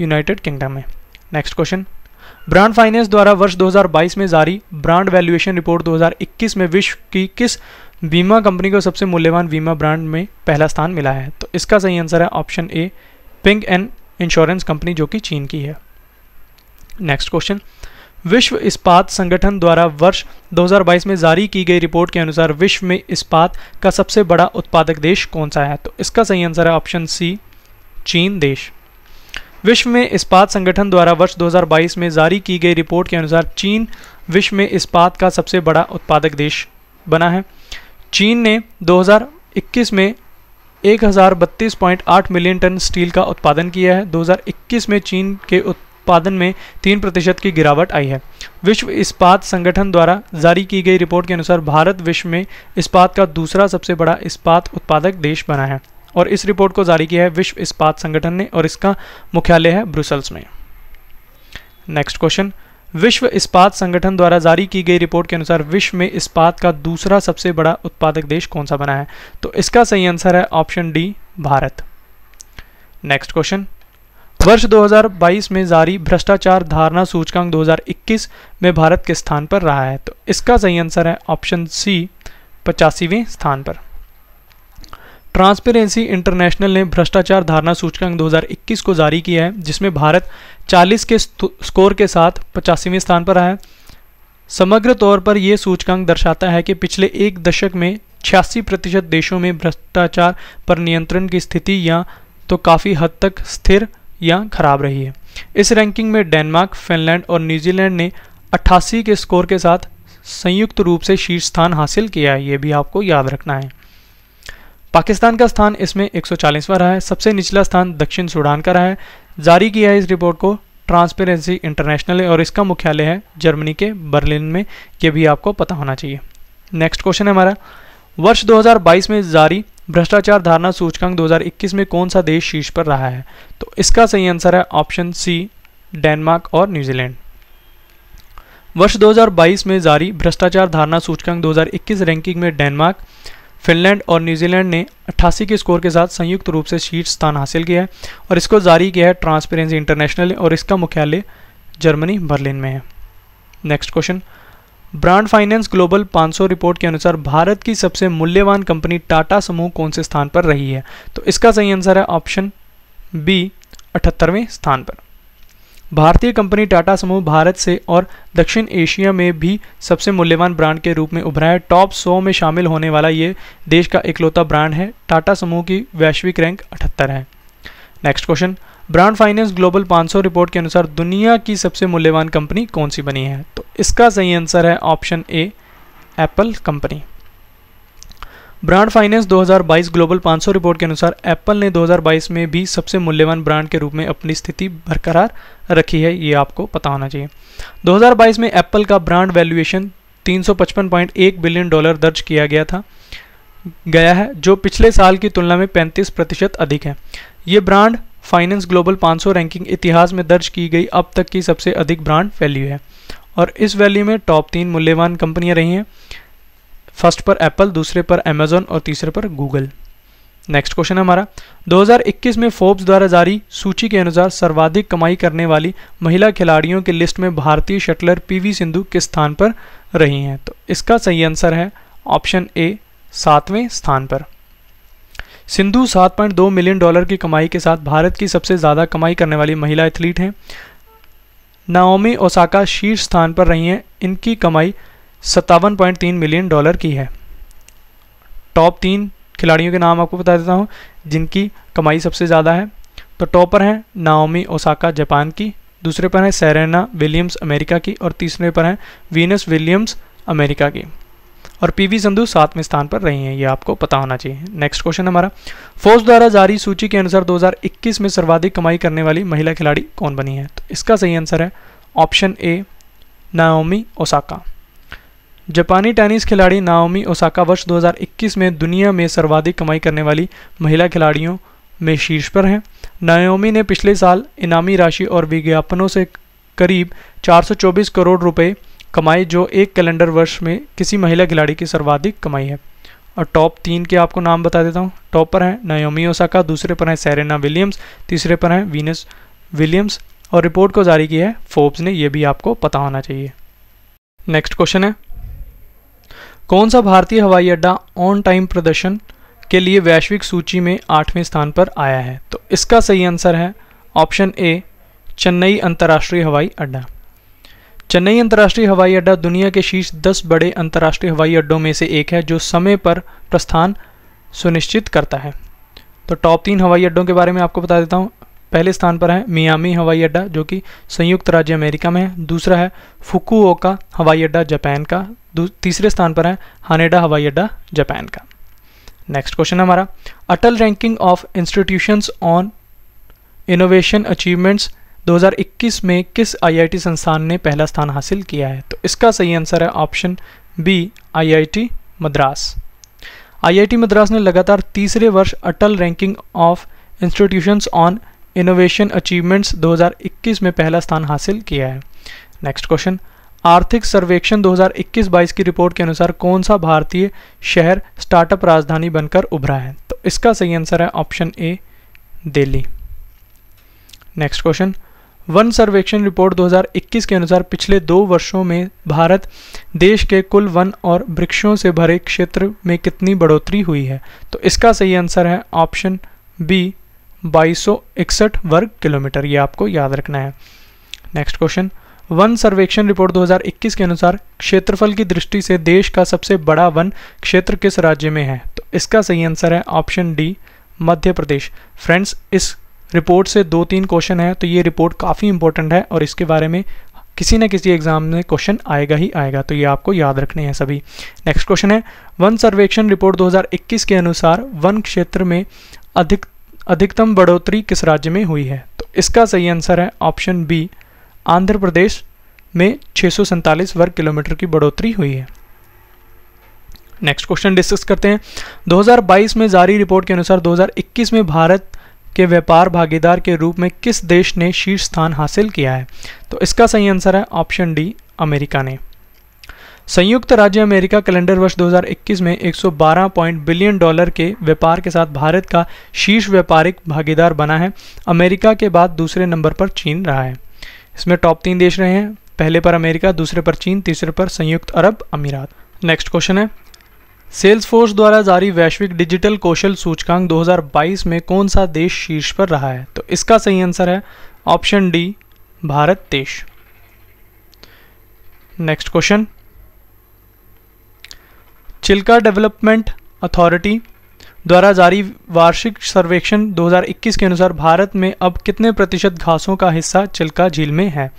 यूनाइटेड किंगडम में नेक्स्ट क्वेश्चन ब्रांड फाइनेंस द्वारा वर्ष 2022 में जारी ब्रांड वैल्यूएशन रिपोर्ट 2021 में विश्व की किस बीमा कंपनी को सबसे मूल्यवान बीमा ब्रांड में पहला स्थान मिला है तो इसका सही आंसर है option A Ping An insurance company जो कि चीन की है नेक्स्ट क्वेश्चन विश्व इस्पात संगठन द्वारा वर्ष 2022 में जारी की गई रिपोर्ट के अनुसार विश्व में इस्पात का सबसे बड़ा उत्पादक देश कौन सा है तो इसका सही आंसर है ऑप्शन सी चीन देश विश्व में इस्पात संगठन द्वारा वर्ष 2022 में जारी की गई रिपोर्ट के अनुसार चीन विश्व में इस्पात का सबसे बड़ा उत्पादक देश बना है चीन ने 2021 में एक मिलियन टन स्टील का उत्पादन किया है 2021 में चीन के उत उत्पादन में तीन प्रतिशत की गिरावट आई है विश्व इस्पात संगठन द्वारा जारी की गई रिपोर्ट के अनुसार भारत विश्व में इस्पात का दूसरा सबसे बड़ा इस्पात उत्पादक देश बना है और इस रिपोर्ट को जारी किया है विश्व इस्पात संगठन ने और इसका मुख्यालय है ब्रुसल्स में नेक्स्ट क्वेश्चन विश्व इस्पात संगठन द्वारा जारी की गई रिपोर्ट के अनुसार विश्व में इस्पात का दूसरा सबसे बड़ा उत्पादक देश कौन सा बना है तो इसका सही आंसर है option D Bharat next question वर्ष 2022 में जारी भ्रष्टाचार धारणा सूचकांक 2021 में भारत के स्थान पर रहा है तो इसका सही आंसर है ऑप्शन सी पचासीवें स्थान पर ट्रांसपेरेंसी इंटरनेशनल ने भ्रष्टाचार धारणा सूचकांक 2021 को जारी किया है जिसमें भारत 40 के स्कोर के साथ पचासीवें स्थान पर आया है समग्र तौर पर यह सूचकांक दर्शाता है कि पिछले एक दशक में छियासी प्रतिशत देशों में भ्रष्टाचार पर नियंत्रण की स्थिति या तो काफ़ी हद तक स्थिर या खराब रही है इस रैंकिंग में डेनमार्क फिनलैंड और न्यूजीलैंड ने 88 के स्कोर के साथ संयुक्त रूप से शीर्ष स्थान हासिल किया है ये भी आपको याद रखना है पाकिस्तान का स्थान इसमें 140वां रहा है सबसे निचला स्थान दक्षिण सूडान का रहा है जारी किया है इस रिपोर्ट को ट्रांसपेरेंसी इंटरनेशनल है और इसका मुख्यालय है जर्मनी के बर्लिन में यह भी आपको पता होना चाहिए नेक्स्ट क्वेश्चन है हमारा वर्ष 2022 में जारी भ्रष्टाचार धारणा सूचकांक 2021 में कौन सा देश शीर्ष पर रहा है तो इसका सही आंसर है ऑप्शन सी डेनमार्क और न्यूजीलैंड वर्ष 2022 में जारी भ्रष्टाचार धारणा सूचकांक 2021 रैंकिंग में डेनमार्क फिनलैंड और न्यूजीलैंड ने अट्ठासी के स्कोर के साथ संयुक्त रूप से शीर्ष स्थान हासिल किया है और इसको जारी किया है ट्रांसपेरेंसी इंटरनेशनल और इसका मुख्यालय जर्मनी बर्लिन में है next question brand finance global 500 report के अनुसार भारत की सबसे मूल्यवान कंपनी टाटा समूह कौन से स्थान पर रही है तो इसका सही आंसर है ऑप्शन बी अठहत्तरवें स्थान पर भारतीय कंपनी टाटा समूह भारत से और दक्षिण एशिया में भी सबसे मूल्यवान ब्रांड के रूप में उभरा है टॉप 100 में शामिल होने वाला ये देश का इकलौता ब्रांड है टाटा समूह की वैश्विक रैंक अठहत्तर है next question brand finance global 500 report के अनुसार दुनिया की सबसे मूल्यवान कंपनी कौन सी बनी है तो इसका सही आंसर है option A Apple company brand finance 2022 global 500 report के अनुसार एप्पल ने 2022 में भी सबसे मूल्यवान ब्रांड के रूप में अपनी स्थिति बरकरार रखी है ये आपको पता होना चाहिए 2022 में एप्पल का ब्रांड वैल्यूएशन 355.1 बिलियन डॉलर दर्ज किया गया था गया है जो पिछले साल की तुलना में 35 प्रतिशत अधिक है ये ब्रांड फाइनेंस ग्लोबल 500 रैंकिंग इतिहास में दर्ज की गई अब तक की सबसे अधिक ब्रांड वैल्यू है और इस वैल्यू में टॉप तीन मूल्यवान कंपनियां रही हैं फर्स्ट पर एप्पल दूसरे पर अमेजोन और तीसरे पर गूगल नेक्स्ट क्वेश्चन हमारा 2021 में फोर्ब्स द्वारा जारी सूची के अनुसार सर्वाधिक कमाई करने वाली महिला खिलाड़ियों की लिस्ट में भारतीय शटलर पीवी सिंधु किस स्थान पर रही हैं तो इसका सही आंसर है ऑप्शन ए सातवें स्थान पर सिंधु 7.2 मिलियन डॉलर की कमाई के साथ भारत की सबसे ज़्यादा कमाई करने वाली महिला एथलीट हैं नाओमी ओसाका शीर्ष स्थान पर रही हैं इनकी कमाई सत्तावन मिलियन डॉलर की है टॉप तीन खिलाड़ियों के नाम आपको बता देता हूँ जिनकी कमाई सबसे ज़्यादा है तो टॉपर हैं नाओमी ओसाका जापान की दूसरे पर हैं सेरेना विलियम्स अमेरिका की और तीसरे पर हैं वीनस विलियम्स अमेरिका की और पीवी संधु सातवें स्थान पर रही हैं ये आपको पता होना चाहिए नेक्स्ट क्वेश्चन हमारा फोर्स द्वारा जारी सूची के अनुसार 2021 में सर्वाधिक कमाई करने वाली महिला खिलाड़ी कौन बनी है तो इसका सही आंसर है ऑप्शन ए नाओमी ओसाका जापानी टेनिस खिलाड़ी नाओमी ओसाका वर्ष 2021 में दुनिया में सर्वाधिक कमाई करने वाली महिला खिलाड़ियों में शीर्ष पर हैं नाओमी ने पिछले साल इनामी राशि और विज्ञापनों से करीब 424 करोड़ रुपए कमाई जो एक कैलेंडर वर्ष में किसी महिला खिलाड़ी की सर्वाधिक कमाई है और टॉप तीन के आपको नाम बता देता हूँ टॉप पर हैं नयोमी ओसाका दूसरे पर हैं सेरेना विलियम्स तीसरे पर हैं वीनस विलियम्स और रिपोर्ट को जारी किया है फोर्ब्स ने यह भी आपको पता होना चाहिए नेक्स्ट क्वेश्चन है कौन सा भारतीय हवाई अड्डा ऑन टाइम प्रदर्शन के लिए वैश्विक सूची में आठवें स्थान पर आया है तो इसका सही आंसर है ऑप्शन ए चेन्नई अंतर्राष्ट्रीय हवाई अड्डा चेन्नई अंतर्राष्ट्रीय हवाई अड्डा दुनिया के शीर्ष दस बड़े अंतर्राष्ट्रीय हवाई अड्डों में से एक है जो समय पर प्रस्थान सुनिश्चित करता है तो टॉप तीन हवाई अड्डों के बारे में आपको बता देता हूँ पहले स्थान पर है मियामी हवाई अड्डा जो कि संयुक्त राज्य अमेरिका में है दूसरा है फुकुओका हवाई अड्डा जापान का तीसरे स्थान पर है हानेडा हवाई अड्डा जापान का नेक्स्ट क्वेश्चन हमारा Atal ranking of institutions on innovation achievements 2021 में किस आईआईटी संस्थान ने पहला स्थान हासिल किया है तो इसका सही आंसर है option B IIT Madras IIT Madras ने लगातार तीसरे वर्ष Atal ranking of institutions on innovation achievements 2021 में पहला स्थान हासिल किया है नेक्स्ट क्वेश्चन आर्थिक सर्वेक्षण 2021-22 की रिपोर्ट के अनुसार कौन सा भारतीय शहर स्टार्टअप राजधानी बनकर उभरा है तो इसका सही आंसर है option A Delhi next question वन सर्वेक्षण रिपोर्ट 2021 के अनुसार पिछले दो वर्षों में भारत देश के कुल वन और वृक्षों से भरे क्षेत्र में कितनी बढ़ोतरी हुई है तो इसका सही आंसर है ऑप्शन बी बाईस वर्ग किलोमीटर ये आपको याद रखना है नेक्स्ट क्वेश्चन वन सर्वेक्षण रिपोर्ट 2021 के अनुसार क्षेत्रफल की दृष्टि से देश का सबसे बड़ा वन क्षेत्र किस राज्य में है तो इसका सही आंसर है option D Madhya Pradesh friends इस रिपोर्ट से दो तीन क्वेश्चन है तो ये रिपोर्ट काफ़ी इंपॉर्टेंट है और इसके बारे में किसी न किसी एग्जाम में क्वेश्चन आएगा ही आएगा तो ये आपको याद रखने हैं सभी नेक्स्ट क्वेश्चन है वन सर्वेक्षण रिपोर्ट 2021 के अनुसार वन क्षेत्र में अधिक अधिकतम बढ़ोतरी किस राज्य में हुई है तो इसका सही आंसर है ऑप्शन बी आंध्र प्रदेश में छः वर्ग किलोमीटर की बढ़ोतरी हुई है नेक्स्ट क्वेश्चन डिस्कस करते हैं 2022 में जारी रिपोर्ट के अनुसार 2021 में भारत के व्यापार भागीदार के रूप में किस देश ने शीर्ष स्थान हासिल किया है तो इसका सही आंसर है ऑप्शन डी अमेरिका ने संयुक्त राज्य अमेरिका कैलेंडर वर्ष 2021 में 112 बिलियन डॉलर के व्यापार के साथ भारत का शीर्ष व्यापारिक भागीदार बना है अमेरिका के बाद दूसरे नंबर पर चीन रहा है इसमें टॉप तीन देश रहे हैं पहले पर अमेरिका दूसरे पर चीन तीसरे पर संयुक्त अरब अमीरात नेक्स्ट क्वेश्चन है सेल्सफोर्स द्वारा जारी वैश्विक डिजिटल कौशल सूचकांक 2022 में कौन सा देश शीर्ष पर रहा है तो इसका सही आंसर है ऑप्शन डी भारत देश next question Chilika development authority द्वारा जारी वार्षिक सर्वेक्षण 2021 के अनुसार भारत में अब कितने प्रतिशत घासों का हिस्सा चिल्का झील में है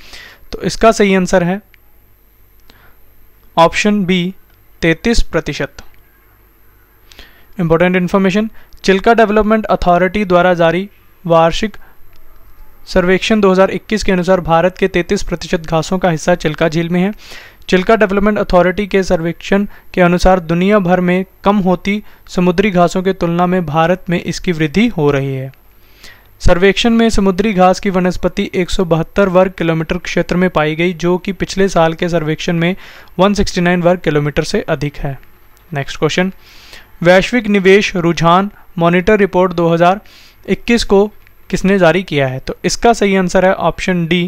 तो इसका सही आंसर है ऑप्शन बी तैतीस प्रतिशत important information Chilika development authority द्वारा जारी वार्षिक सर्वेक्षण 2021 के अनुसार भारत के 33 प्रतिशत घासों का हिस्सा चिल्का झील में है चिल्का डेवलपमेंट अथॉरिटी के सर्वेक्षण के अनुसार दुनिया भर में कम होती समुद्री घासों की तुलना में भारत में इसकी वृद्धि हो रही है सर्वेक्षण में समुद्री घास की वनस्पति एक वर्ग किलोमीटर क्षेत्र में पाई गई जो कि पिछले साल के सर्वेक्षण में 169 वर्ग किलोमीटर से अधिक है नेक्स्ट क्वेश्चन वैश्विक निवेश रुझान मॉनिटर रिपोर्ट 2021 को किसने जारी किया है तो इसका सही आंसर है ऑप्शन डी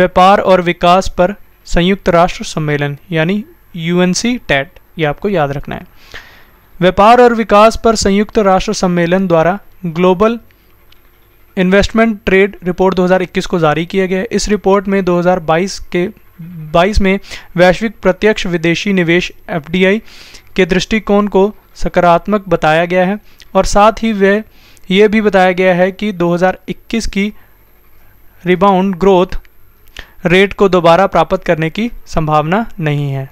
व्यापार और विकास पर संयुक्त राष्ट्र सम्मेलन यानी यू एन टैट ये आपको याद रखना है व्यापार और विकास पर संयुक्त राष्ट्र सम्मेलन द्वारा ग्लोबल इन्वेस्टमेंट ट्रेड रिपोर्ट 2021 को जारी किया गया इस रिपोर्ट में 2022 के 22 में वैश्विक प्रत्यक्ष विदेशी निवेश एफ के दृष्टिकोण को सकारात्मक बताया गया है और साथ ही वह ये भी बताया गया है कि 2021 की रिबाउंड ग्रोथ रेट को दोबारा प्राप्त करने की संभावना नहीं है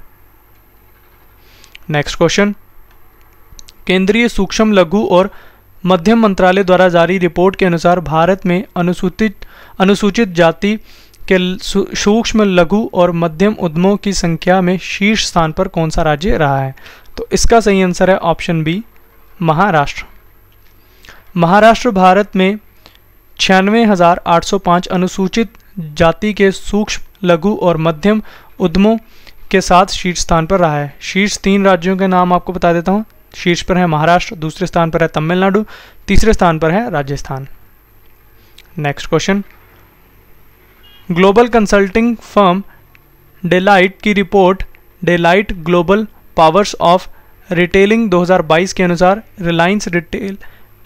नेक्स्ट क्वेश्चन केंद्रीय सूक्ष्म लघु और मध्यम मंत्रालय द्वारा जारी रिपोर्ट के अनुसार भारत में अनुसूचित अनुसूचित जाति के सूक्ष्म लघु और मध्यम उद्यमों की संख्या में शीर्ष स्थान पर कौन सा राज्य रहा है तो इसका सही आंसर है ऑप्शन बी महाराष्ट्र महाराष्ट्र भारत में छियानवे अनुसूचित जाति के सूक्ष्म लघु और मध्यम उद्यमों के साथ शीर्ष स्थान पर रहा है शीर्ष तीन राज्यों के नाम आपको बता देता हूँ शीर्ष पर है महाराष्ट्र दूसरे स्थान पर है तमिलनाडु तीसरे स्थान पर है Rajasthan next question global consulting firm Deloitte की report Deloitte global powers of retailing 2022 के अनुसार रिलायंस रिटेल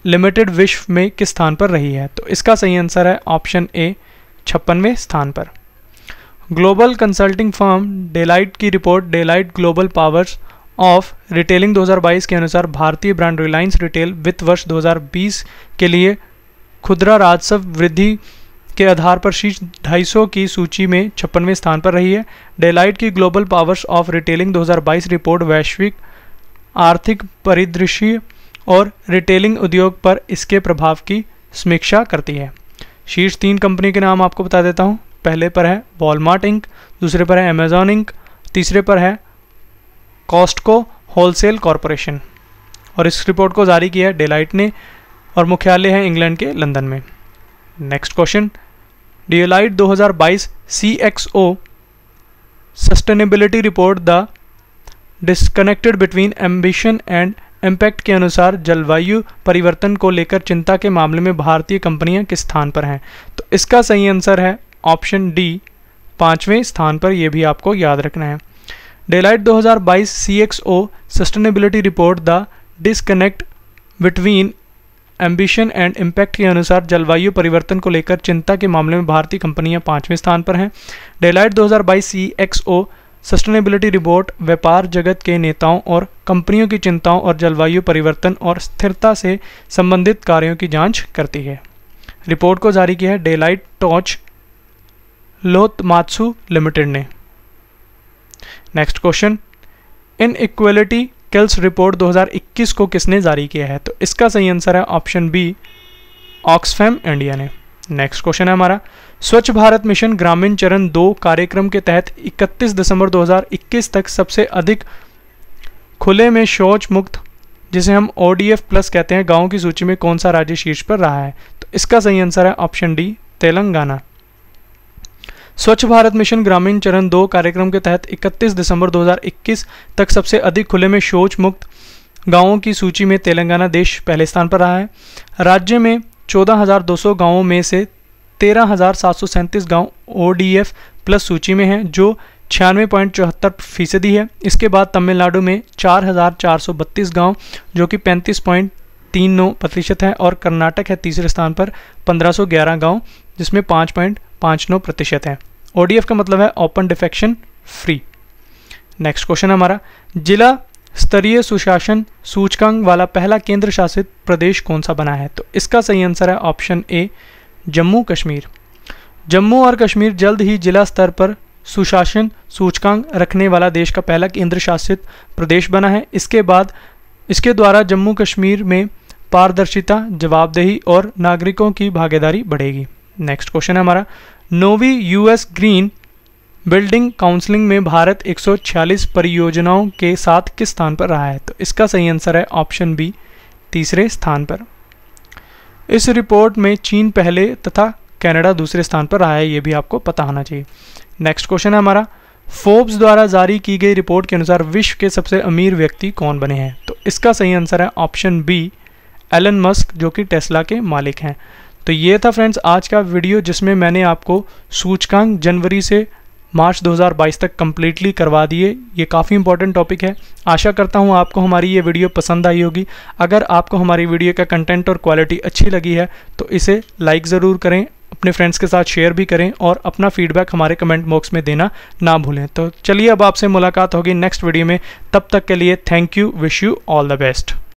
लिमिटेड विश्व में किस स्थान पर रही है तो इसका सही आंसर है ऑप्शन ए छप्पनवें स्थान पर ग्लोबल कंसल्टिंग फर्म डेलाइट की report Deloitte global powers of retailing 2022 के अनुसार भारतीय ब्रांड रिलायंस रिटेल वित्त वर्ष 2020 के लिए खुदरा राजस्व वृद्धि के आधार पर शीर्ष 250 की सूची में छप्पनवें स्थान पर रही है डेलाइट की global powers of retailing 2022 report वैश्विक आर्थिक परिदृश्य और रिटेलिंग उद्योग पर इसके प्रभाव की समीक्षा करती है शीर्ष तीन कंपनी के नाम आपको बता देता हूँ पहले पर है वॉलमार्ट इंक दूसरे पर है अमेजॉन इंक तीसरे पर है कॉस्टको होलसेल कॉरपोरेशन और इस रिपोर्ट को जारी किया है डेलाइट ने और मुख्यालय है इंग्लैंड के लंदन में next question Deloitte 2022 CXO sustainability report the disconnected between ambition and impact के अनुसार जलवायु परिवर्तन को लेकर चिंता के मामले में भारतीय कंपनियां किस स्थान पर हैं तो इसका सही आंसर है ऑप्शन डी पाँचवें स्थान पर यह भी आपको याद रखना है Deloitte 2022 CXO sustainability report the disconnect between ambition and impact के अनुसार जलवायु परिवर्तन को लेकर चिंता के मामले में भारतीय कंपनियां पाँचवें स्थान पर हैं डेलाइट 2022 सीएक्सओ सस्टेनेबिलिटी रिपोर्ट व्यापार जगत के नेताओं और कंपनियों की चिंताओं और जलवायु परिवर्तन और स्थिरता से संबंधित कार्यों की जांच करती है रिपोर्ट को जारी किया है डेलाइट टॉच लोतमात्सु लिमिटेड ने next question inequality kills report 2021 को किसने जारी किया है तो इसका सही आंसर है ऑप्शन बी ऑक्सफैम इंडिया ने नेक्स्ट क्वेश्चन है हमारा स्वच्छ भारत मिशन ग्रामीण चरण दो कार्यक्रम के तहत 31 दिसंबर 2021 तक सबसे अधिक खुले में शौच मुक्त जिसे हम ओ प्लस कहते हैं गाँव की सूची में कौन सा राज्य शीर्ष पर रहा है तो इसका सही आंसर है ऑप्शन डी तेलंगाना स्वच्छ भारत मिशन ग्रामीण चरण दो कार्यक्रम के तहत 31 दिसंबर 2021 तक सबसे अधिक खुले में शौच मुक्त गांवों की सूची में तेलंगाना देश पहले स्थान पर रहा है राज्य में 14,200 गांवों में से तेरह गांव ओडीएफ प्लस सूची में हैं जो छियानवे पॉइंट चौहत्तर फीसदी है इसके बाद तमिलनाडु में 4,432 गांव जो कि पैंतीस पॉइंट तीन नौ प्रतिशत है और कर्नाटक है तीसरे स्थान पर 1,511 गांव जिसमें पाँच पॉइंट पाँच नौ प्रतिशत है ओ का मतलब है open defecation free next question हमारा जिला स्तरीय सुशासन सूचकांक वाला पहला केंद्र शासित प्रदेश कौन सा बना है तो इसका सही आंसर है ऑप्शन ए जम्मू कश्मीर जम्मू और कश्मीर जल्द ही जिला स्तर पर सुशासन सूचकांक रखने वाला देश का पहला केंद्र शासित प्रदेश बना है इसके बाद इसके द्वारा जम्मू कश्मीर में पारदर्शिता जवाबदेही और नागरिकों की भागीदारी बढ़ेगी नेक्स्ट क्वेश्चन हमारा नोवी यूएस ग्रीन बिल्डिंग काउंसलिंग में भारत 146 परियोजनाओं के साथ किस स्थान पर रहा है तो इसका सही आंसर है ऑप्शन बी तीसरे स्थान पर इस रिपोर्ट में चीन पहले तथा कनाडा दूसरे स्थान पर रहा है ये भी आपको पता होना चाहिए नेक्स्ट क्वेश्चन है हमारा फोर्ब्स द्वारा जारी की गई रिपोर्ट के अनुसार विश्व के सबसे अमीर व्यक्ति कौन बने हैं तो इसका सही आंसर है ऑप्शन बी एलन मस्क जो कि टेस्ला के मालिक हैं तो ये था फ्रेंड्स आज का वीडियो जिसमें मैंने आपको सूचकांक जनवरी से मार्च 2022 तक कम्प्लीटली करवा दिए ये काफ़ी इंपॉर्टेंट टॉपिक है आशा करता हूँ आपको हमारी ये वीडियो पसंद आई होगी अगर आपको हमारी वीडियो का कंटेंट और क्वालिटी अच्छी लगी है तो इसे लाइक ज़रूर करें अपने फ्रेंड्स के साथ शेयर भी करें और अपना फीडबैक हमारे कमेंट बॉक्स में देना ना भूलें तो चलिए अब आपसे मुलाकात होगी नेक्स्ट वीडियो में तब तक के लिए thank you wish you all the best